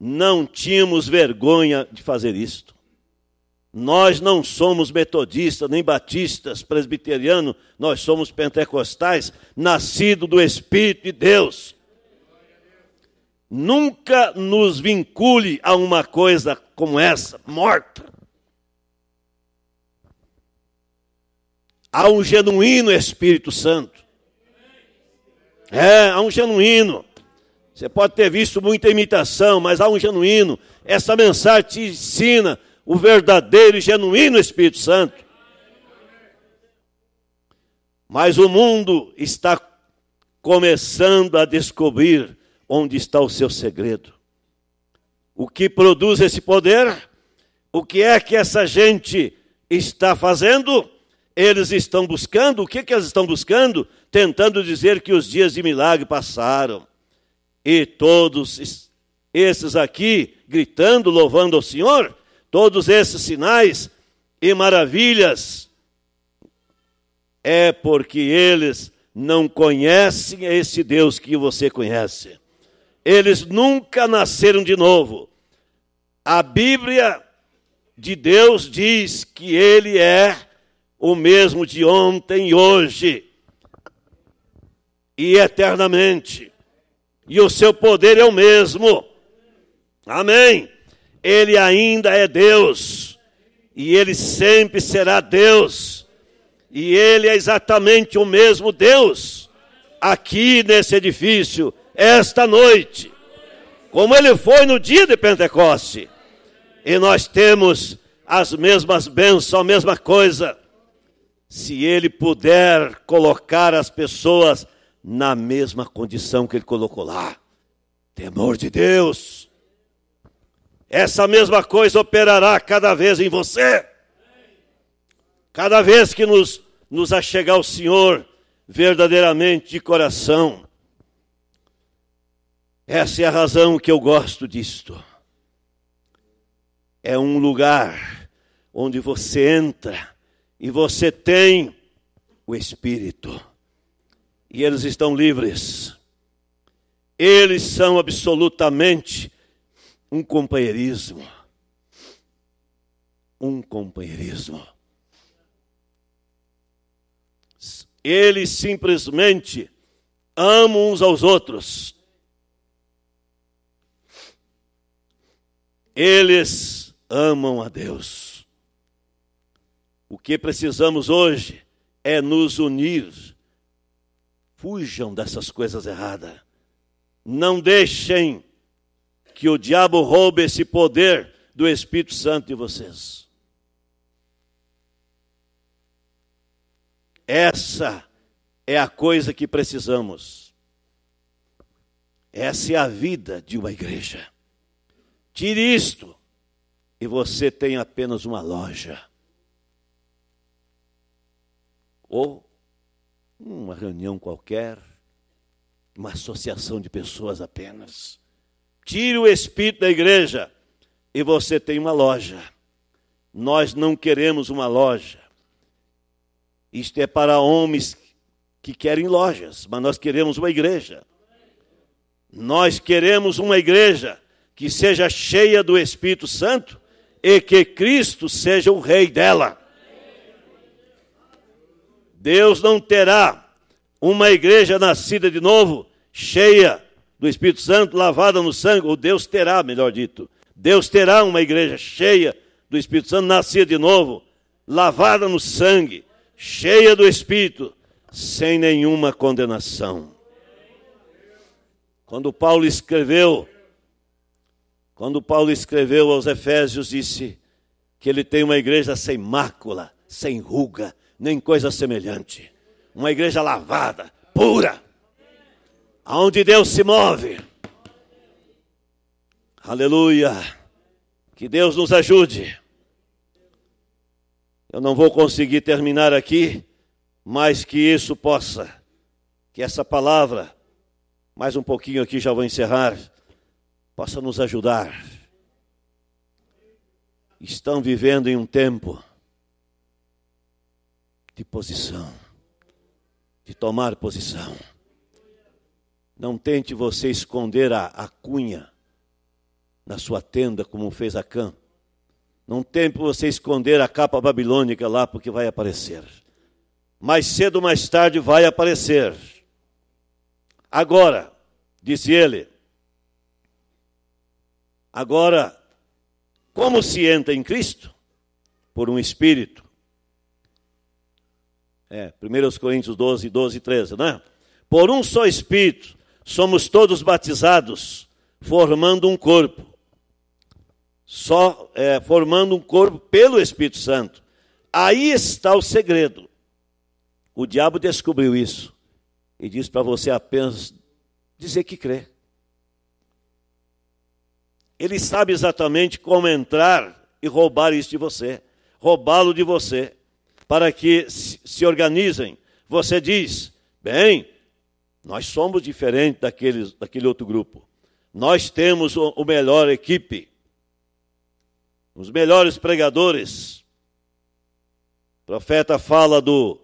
não tínhamos vergonha de fazer isto. Nós não somos metodistas, nem batistas, presbiterianos, nós somos pentecostais, nascido do Espírito de Deus. Nunca nos vincule a uma coisa como essa, morta. Há um genuíno Espírito Santo. É, há um genuíno. Você pode ter visto muita imitação, mas há um genuíno. Essa mensagem te ensina o verdadeiro e genuíno Espírito Santo. Mas o mundo está começando a descobrir onde está o seu segredo. O que produz esse poder? O que é que essa gente está fazendo? Eles estão buscando, o que, que eles estão buscando? Tentando dizer que os dias de milagre passaram. E todos esses aqui gritando, louvando ao Senhor, Todos esses sinais e maravilhas é porque eles não conhecem esse Deus que você conhece. Eles nunca nasceram de novo. A Bíblia de Deus diz que Ele é o mesmo de ontem, e hoje e eternamente. E o seu poder é o mesmo. Amém. Ele ainda é Deus, e Ele sempre será Deus, e Ele é exatamente o mesmo Deus aqui nesse edifício, esta noite, como Ele foi no dia de Pentecoste, e nós temos as mesmas bênçãos, a mesma coisa, se Ele puder colocar as pessoas na mesma condição que Ele colocou lá temor de Deus essa mesma coisa operará cada vez em você. Cada vez que nos, nos achegar o Senhor verdadeiramente de coração. Essa é a razão que eu gosto disto. É um lugar onde você entra e você tem o Espírito. E eles estão livres. Eles são absolutamente um companheirismo. Um companheirismo. Eles simplesmente amam uns aos outros. Eles amam a Deus. O que precisamos hoje é nos unir. Fujam dessas coisas erradas. Não deixem que o diabo roube esse poder do Espírito Santo de vocês. Essa é a coisa que precisamos. Essa é a vida de uma igreja. Tire isto e você tem apenas uma loja. Ou uma reunião qualquer, uma associação de pessoas apenas. Tire o espírito da igreja e você tem uma loja. Nós não queremos uma loja. Isto é para homens que querem lojas, mas nós queremos uma igreja. Nós queremos uma igreja que seja cheia do Espírito Santo e que Cristo seja o rei dela. Deus não terá uma igreja nascida de novo, cheia do Espírito Santo, lavada no sangue, ou Deus terá, melhor dito, Deus terá uma igreja cheia do Espírito Santo, nascida de novo, lavada no sangue, cheia do Espírito, sem nenhuma condenação. Quando Paulo escreveu, quando Paulo escreveu aos Efésios, disse que ele tem uma igreja sem mácula, sem ruga, nem coisa semelhante. Uma igreja lavada, pura, aonde Deus se move. Aleluia. Que Deus nos ajude. Eu não vou conseguir terminar aqui, mas que isso possa, que essa palavra, mais um pouquinho aqui já vou encerrar, possa nos ajudar. Estão vivendo em um tempo de posição, de tomar posição. Não tente você esconder a, a cunha na sua tenda, como fez Acã. Não tente você esconder a capa babilônica lá, porque vai aparecer. Mais cedo ou mais tarde vai aparecer. Agora, disse ele, agora, como se entra em Cristo? Por um Espírito. É, 1 Coríntios 12, 12 e 13, é? Por um só Espírito somos todos batizados, formando um corpo. Só é, formando um corpo pelo Espírito Santo. Aí está o segredo. O diabo descobriu isso e diz para você apenas dizer que crê. Ele sabe exatamente como entrar e roubar isso de você, roubá-lo de você, para que se organizem. Você diz: bem, nós somos diferentes daqueles, daquele outro grupo. Nós temos o, o melhor equipe, os melhores pregadores. O profeta fala do,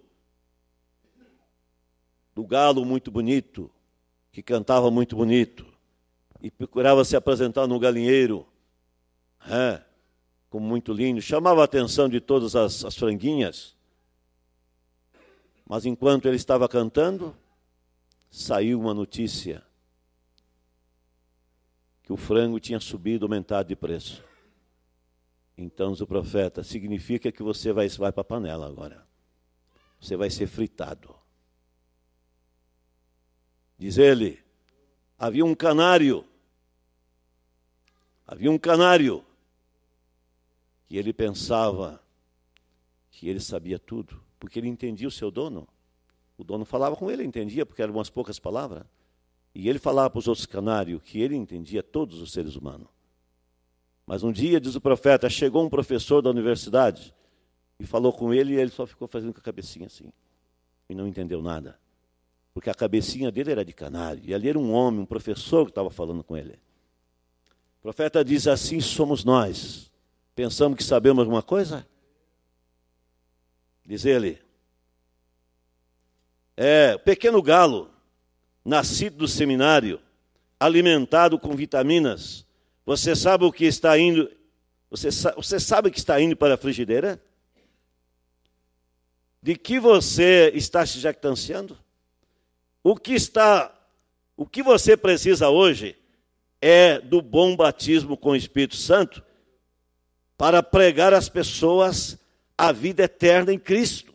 do galo muito bonito, que cantava muito bonito e procurava se apresentar no galinheiro, é, como muito lindo, chamava a atenção de todas as, as franguinhas. Mas enquanto ele estava cantando, saiu uma notícia que o frango tinha subido, aumentado de preço. Então o profeta, significa que você vai, vai para a panela agora. Você vai ser fritado. Diz ele, havia um canário. Havia um canário. que ele pensava que ele sabia tudo, porque ele entendia o seu dono. O dono falava com ele, entendia, porque eram umas poucas palavras. E ele falava para os outros canários que ele entendia todos os seres humanos. Mas um dia, diz o profeta, chegou um professor da universidade e falou com ele, e ele só ficou fazendo com a cabecinha assim. E não entendeu nada. Porque a cabecinha dele era de canário. E ali era um homem, um professor que estava falando com ele. O profeta diz assim: somos nós. Pensamos que sabemos alguma coisa? Diz ele, é, pequeno galo, nascido do seminário, alimentado com vitaminas, você sabe o que está indo? Você, sa você sabe que está indo para a frigideira? De que você está se jactanciando? O que está, o que você precisa hoje é do bom batismo com o Espírito Santo para pregar às pessoas a vida eterna em Cristo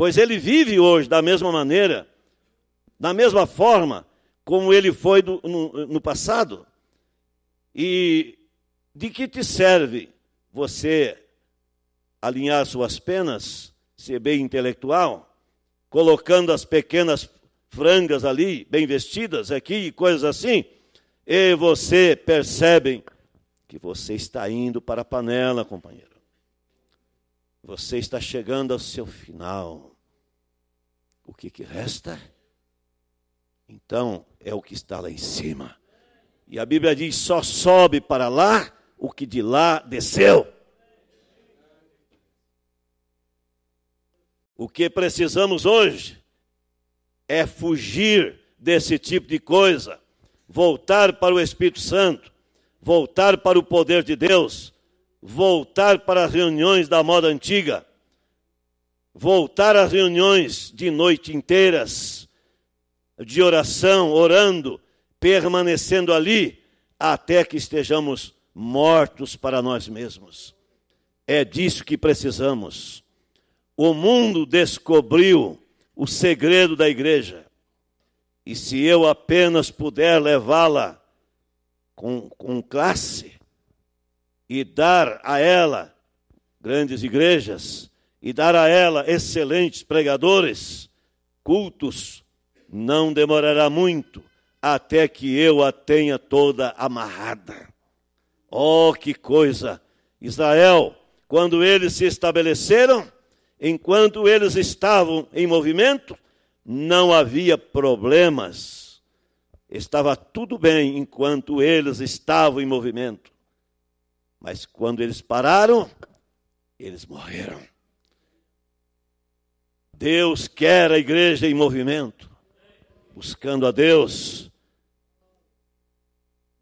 pois ele vive hoje da mesma maneira, da mesma forma como ele foi do, no, no passado. E de que te serve você alinhar suas penas, ser bem intelectual, colocando as pequenas frangas ali, bem vestidas aqui e coisas assim, e você percebe que você está indo para a panela, companheiro. Você está chegando ao seu final o que, que resta? Então é o que está lá em cima. E a Bíblia diz: só sobe para lá o que de lá desceu. O que precisamos hoje é fugir desse tipo de coisa, voltar para o Espírito Santo, voltar para o poder de Deus, voltar para as reuniões da moda antiga voltar às reuniões de noite inteiras de oração, orando, permanecendo ali até que estejamos mortos para nós mesmos. É disso que precisamos. O mundo descobriu o segredo da igreja. E se eu apenas puder levá-la com, com classe e dar a ela, grandes igrejas, e dar a ela excelentes pregadores, cultos, não demorará muito até que eu a tenha toda amarrada. Oh, que coisa! Israel, quando eles se estabeleceram, enquanto eles estavam em movimento, não havia problemas. Estava tudo bem enquanto eles estavam em movimento. Mas quando eles pararam, eles morreram. Deus quer a igreja em movimento, buscando a Deus.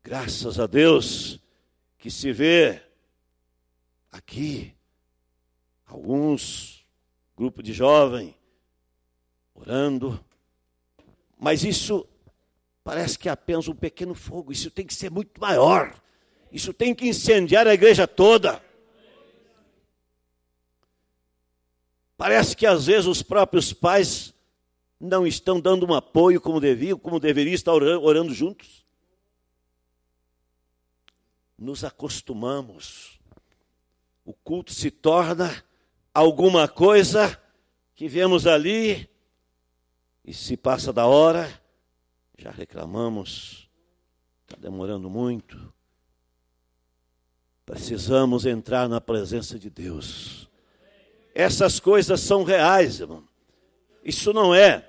Graças a Deus que se vê aqui alguns grupo de jovem orando, mas isso parece que é apenas um pequeno fogo, isso tem que ser muito maior. Isso tem que incendiar a igreja toda. Parece que às vezes os próprios pais não estão dando um apoio como deviam, como deveriam estar orando, orando juntos. Nos acostumamos. O culto se torna alguma coisa que vemos ali e se passa da hora, já reclamamos, está demorando muito. Precisamos entrar na presença de Deus essas coisas são reais, irmão. Isso não é.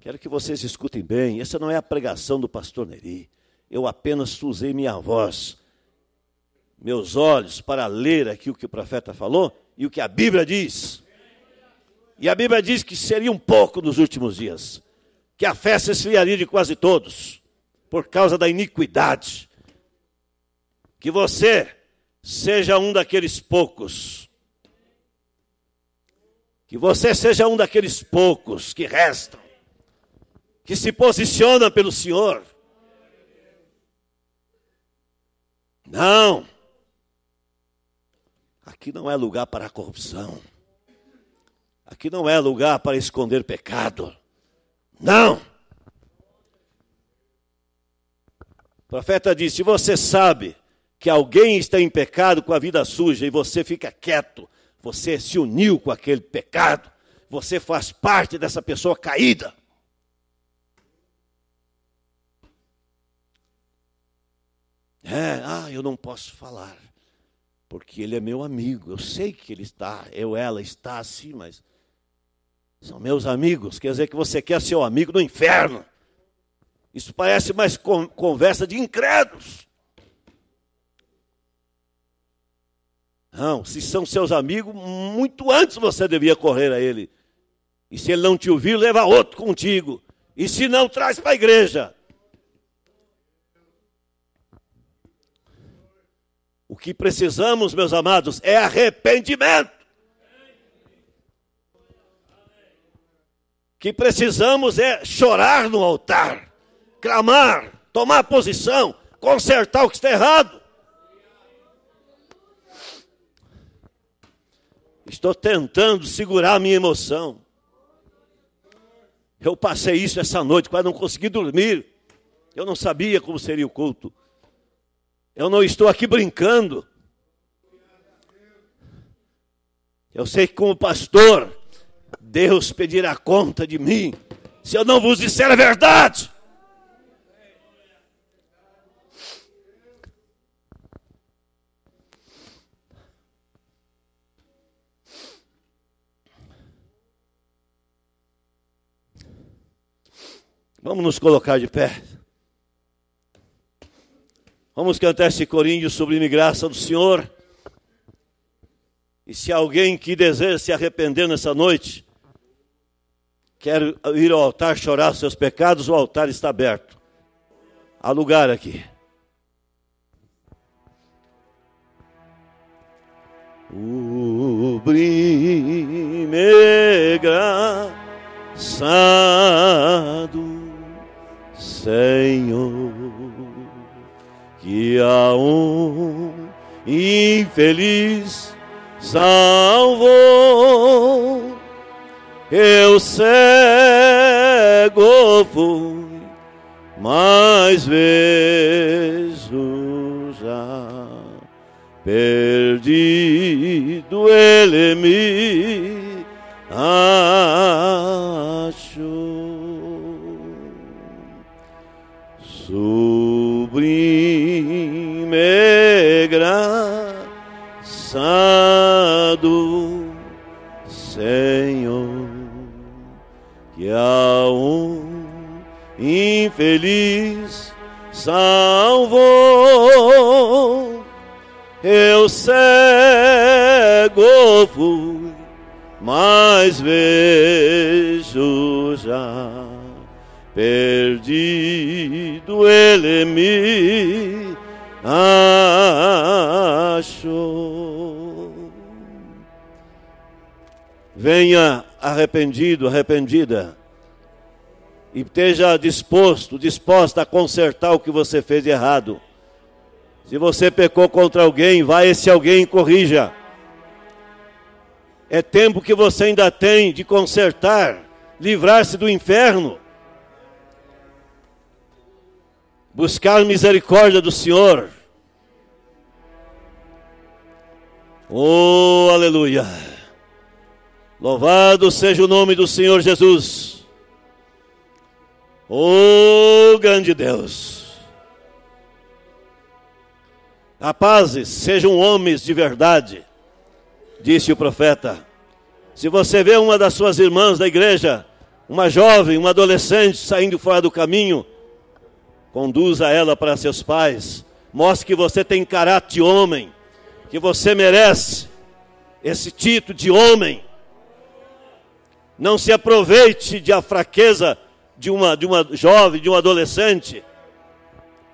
Quero que vocês escutem bem. Essa não é a pregação do pastor Neri. Eu apenas usei minha voz, meus olhos, para ler aqui o que o profeta falou e o que a Bíblia diz. E a Bíblia diz que seria um pouco nos últimos dias, que a fé se esfriaria de quase todos, por causa da iniquidade. Que você seja um daqueles poucos que você seja um daqueles poucos que restam, que se posicionam pelo Senhor. Não. Aqui não é lugar para a corrupção. Aqui não é lugar para esconder pecado. Não. O profeta disse: Se você sabe que alguém está em pecado com a vida suja e você fica quieto, você se uniu com aquele pecado. Você faz parte dessa pessoa caída. É, ah, eu não posso falar, porque ele é meu amigo. Eu sei que ele está, eu, ela está assim, mas são meus amigos. Quer dizer que você quer ser o amigo do inferno. Isso parece mais conversa de incrédulos. Não, se são seus amigos, muito antes você devia correr a ele. E se ele não te ouvir, leva outro contigo. E se não, traz para a igreja. O que precisamos, meus amados, é arrependimento. O que precisamos é chorar no altar, clamar, tomar posição, consertar o que está errado. Estou tentando segurar a minha emoção. Eu passei isso essa noite, quase não consegui dormir. Eu não sabia como seria o culto. Eu não estou aqui brincando. Eu sei que, como pastor, Deus pedirá conta de mim se eu não vos disser a verdade. Vamos nos colocar de pé. Vamos cantar esse corinho sublime graça do Senhor. E se alguém que deseja se arrepender nessa noite, quer ir ao altar chorar seus pecados, o altar está aberto. Há lugar aqui. Sublime graçado Senhor, que a um infeliz salvou. Eu cego fui, mas vejo já. Perdido ele me achou. desgraçado Senhor, que a um infeliz salvou, eu cego fui, mas vejo já, perdido ele me Acho Venha arrependido, arrependida, e esteja disposto, disposta a consertar o que você fez de errado. Se você pecou contra alguém, vá esse alguém e corrija. É tempo que você ainda tem de consertar, livrar-se do inferno. buscar misericórdia do Senhor. Oh, aleluia! Louvado seja o nome do Senhor Jesus. Oh, grande Deus! Rapazes, sejam homens de verdade, disse o profeta. Se você vê uma das suas irmãs da igreja, uma jovem, uma adolescente saindo fora do caminho, Conduza ela para seus pais. Mostre que você tem caráter de homem, que você merece esse título de homem. Não se aproveite da fraqueza de uma, de uma jovem, de um adolescente.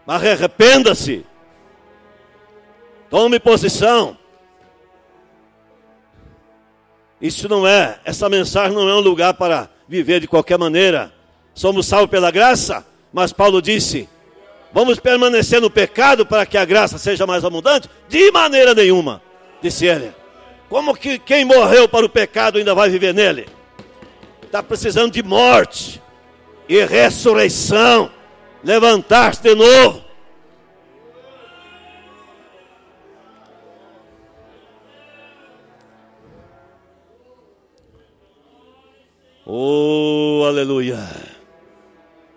Mas arrependa-se. Tome posição. Isso não é, essa mensagem não é um lugar para viver de qualquer maneira. Somos salvos pela graça, mas Paulo disse: Vamos permanecer no pecado para que a graça seja mais abundante? De maneira nenhuma, disse ele. Como que quem morreu para o pecado ainda vai viver nele? Está precisando de morte e ressurreição. Levantar-se de novo. Oh, aleluia.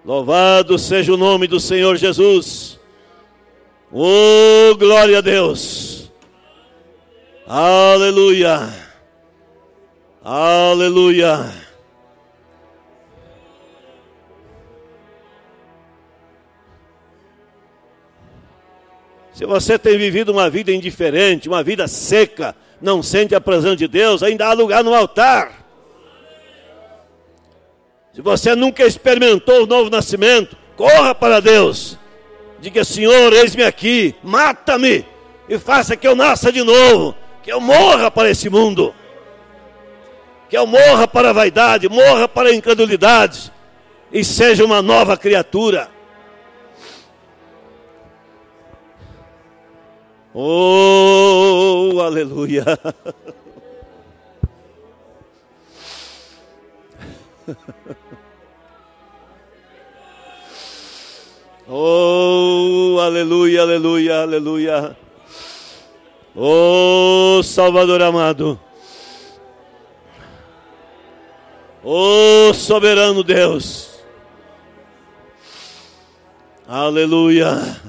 Louvado seja o nome do Senhor Jesus. Oh, glória a Deus. Aleluia. Aleluia. Se você tem vivido uma vida indiferente, uma vida seca, não sente a presença de Deus, ainda há lugar no altar. Se você nunca experimentou o novo nascimento, corra para Deus. Diga: Senhor, eis-me aqui, mata-me e faça que eu nasça de novo, que eu morra para esse mundo, que eu morra para a vaidade, morra para a incredulidade e seja uma nova criatura. Oh, aleluia! Oh, aleluia, aleluia, aleluia. Oh, Salvador amado. Oh, soberano Deus. Aleluia.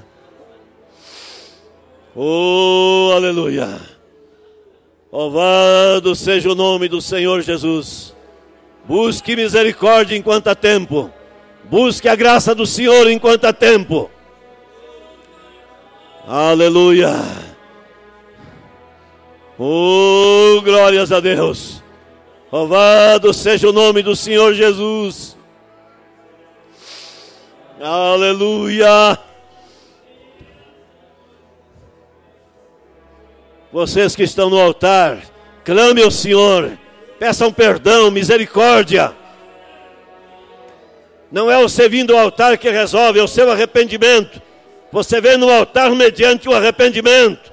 Oh, aleluia. Louvado seja o nome do Senhor Jesus. Busque misericórdia enquanto há tempo. Busque a graça do Senhor enquanto há tempo. Aleluia. Oh, glórias a Deus. Louvado seja o nome do Senhor Jesus. Aleluia. Vocês que estão no altar, clame ao Senhor, peçam perdão, misericórdia. Não é você vindo ao altar que resolve, é o seu arrependimento. Você vem no altar mediante o arrependimento.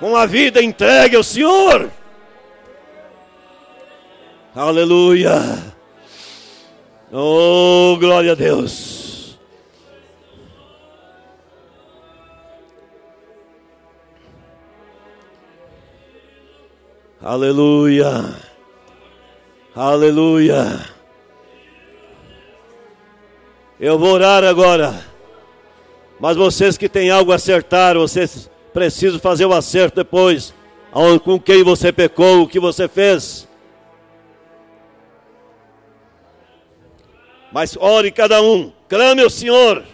Com a vida entregue ao Senhor. Aleluia. Oh, glória a Deus. Aleluia. Aleluia. Eu vou orar agora. Mas vocês que têm algo a acertar, vocês precisam fazer o acerto depois. Com quem você pecou, o que você fez. Mas ore cada um, clame ao Senhor.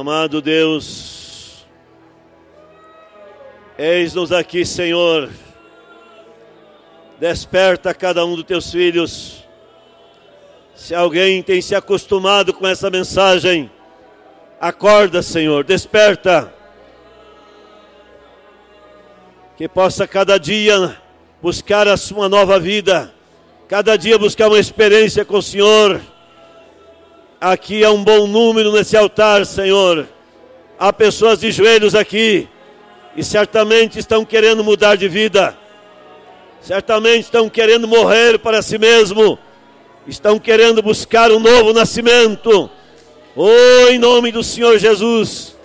Amado Deus, eis-nos aqui, Senhor. Desperta cada um dos teus filhos. Se alguém tem se acostumado com essa mensagem, acorda, Senhor, desperta. Que possa cada dia buscar a sua nova vida, cada dia buscar uma experiência com o Senhor Aqui é um bom número nesse altar, Senhor. Há pessoas de joelhos aqui e certamente estão querendo mudar de vida. Certamente estão querendo morrer para si mesmo. Estão querendo buscar um novo nascimento. Oh, em nome do Senhor Jesus.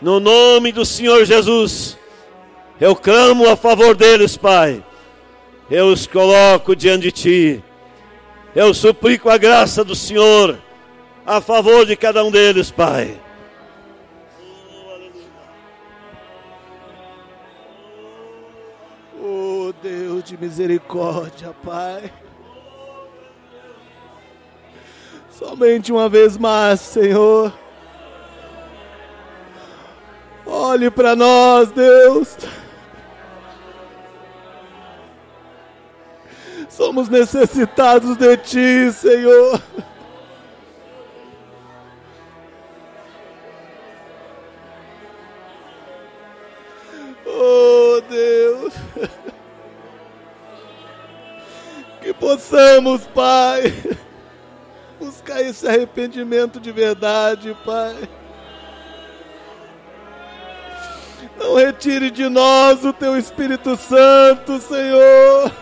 No nome do Senhor Jesus. Eu clamo a favor deles, Pai. Eu os coloco diante de Ti. Eu suplico a graça do Senhor a favor de cada um deles, Pai. Oh, Deus de misericórdia, Pai. Somente uma vez mais, Senhor. Olhe para nós, Deus. Somos necessitados de ti, Senhor. Oh, Deus. Que possamos, Pai, buscar esse arrependimento de verdade, Pai. Não retire de nós o teu Espírito Santo, Senhor.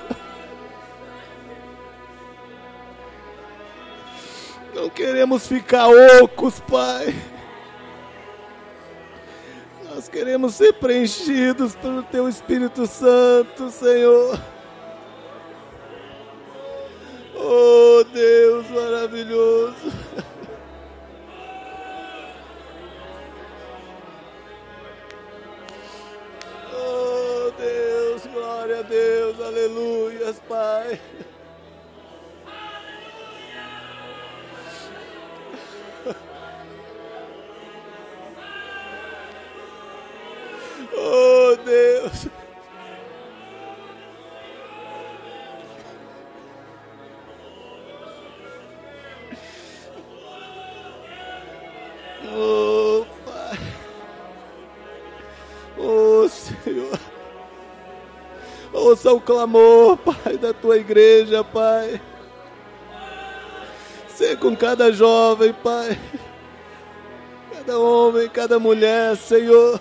queremos ficar ocos, Pai. Nós queremos ser preenchidos pelo Teu Espírito Santo, Senhor. Oh, Deus maravilhoso. Oh, Deus, glória a Deus, aleluia, Pai. o clamor, Pai, da tua igreja, Pai. Ser com cada jovem, Pai. Cada homem, cada mulher, Senhor.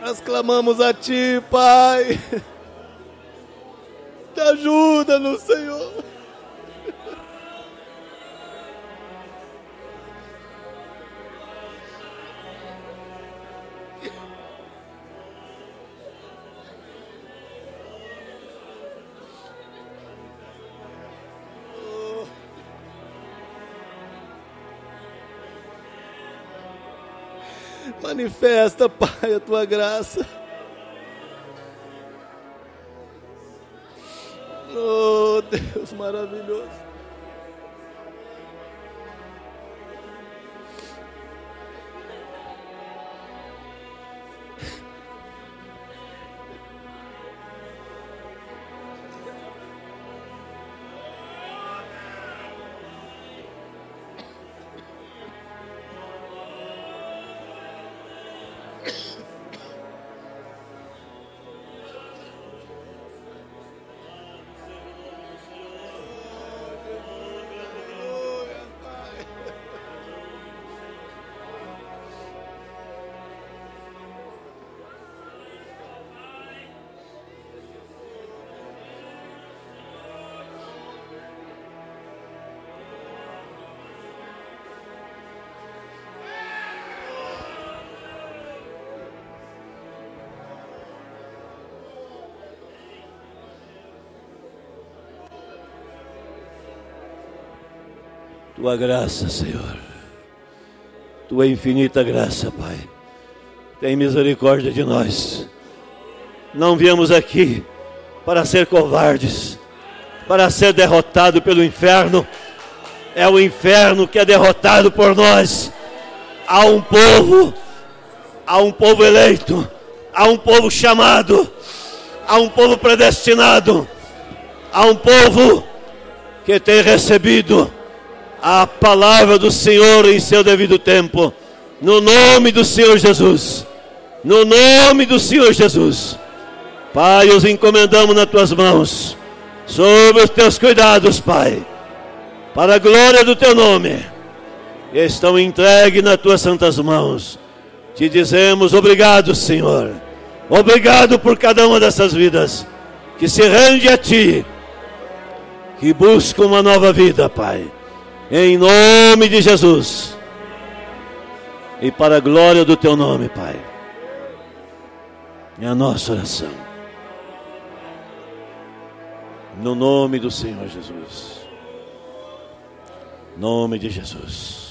Nós clamamos a Ti, Pai. Te ajuda-nos, Senhor. Manifesta, Pai, a tua graça. Oh, Deus maravilhoso. Tua graça, Senhor. Tua infinita graça, Pai. Tem misericórdia de nós. Não viemos aqui para ser covardes, para ser derrotado pelo inferno. É o inferno que é derrotado por nós. Há um povo, há um povo eleito, há um povo chamado, há um povo predestinado, há um povo que tem recebido a palavra do Senhor em seu devido tempo. No nome do Senhor Jesus. No nome do Senhor Jesus. Pai, os encomendamos nas tuas mãos. Sob os teus cuidados, Pai. Para a glória do teu nome. Estão entregues nas tuas santas mãos. Te dizemos obrigado, Senhor. Obrigado por cada uma dessas vidas que se rende a Ti, que busca uma nova vida, Pai. Em nome de Jesus. E para a glória do teu nome, Pai. É a nossa oração. No nome do Senhor Jesus. Nome de Jesus.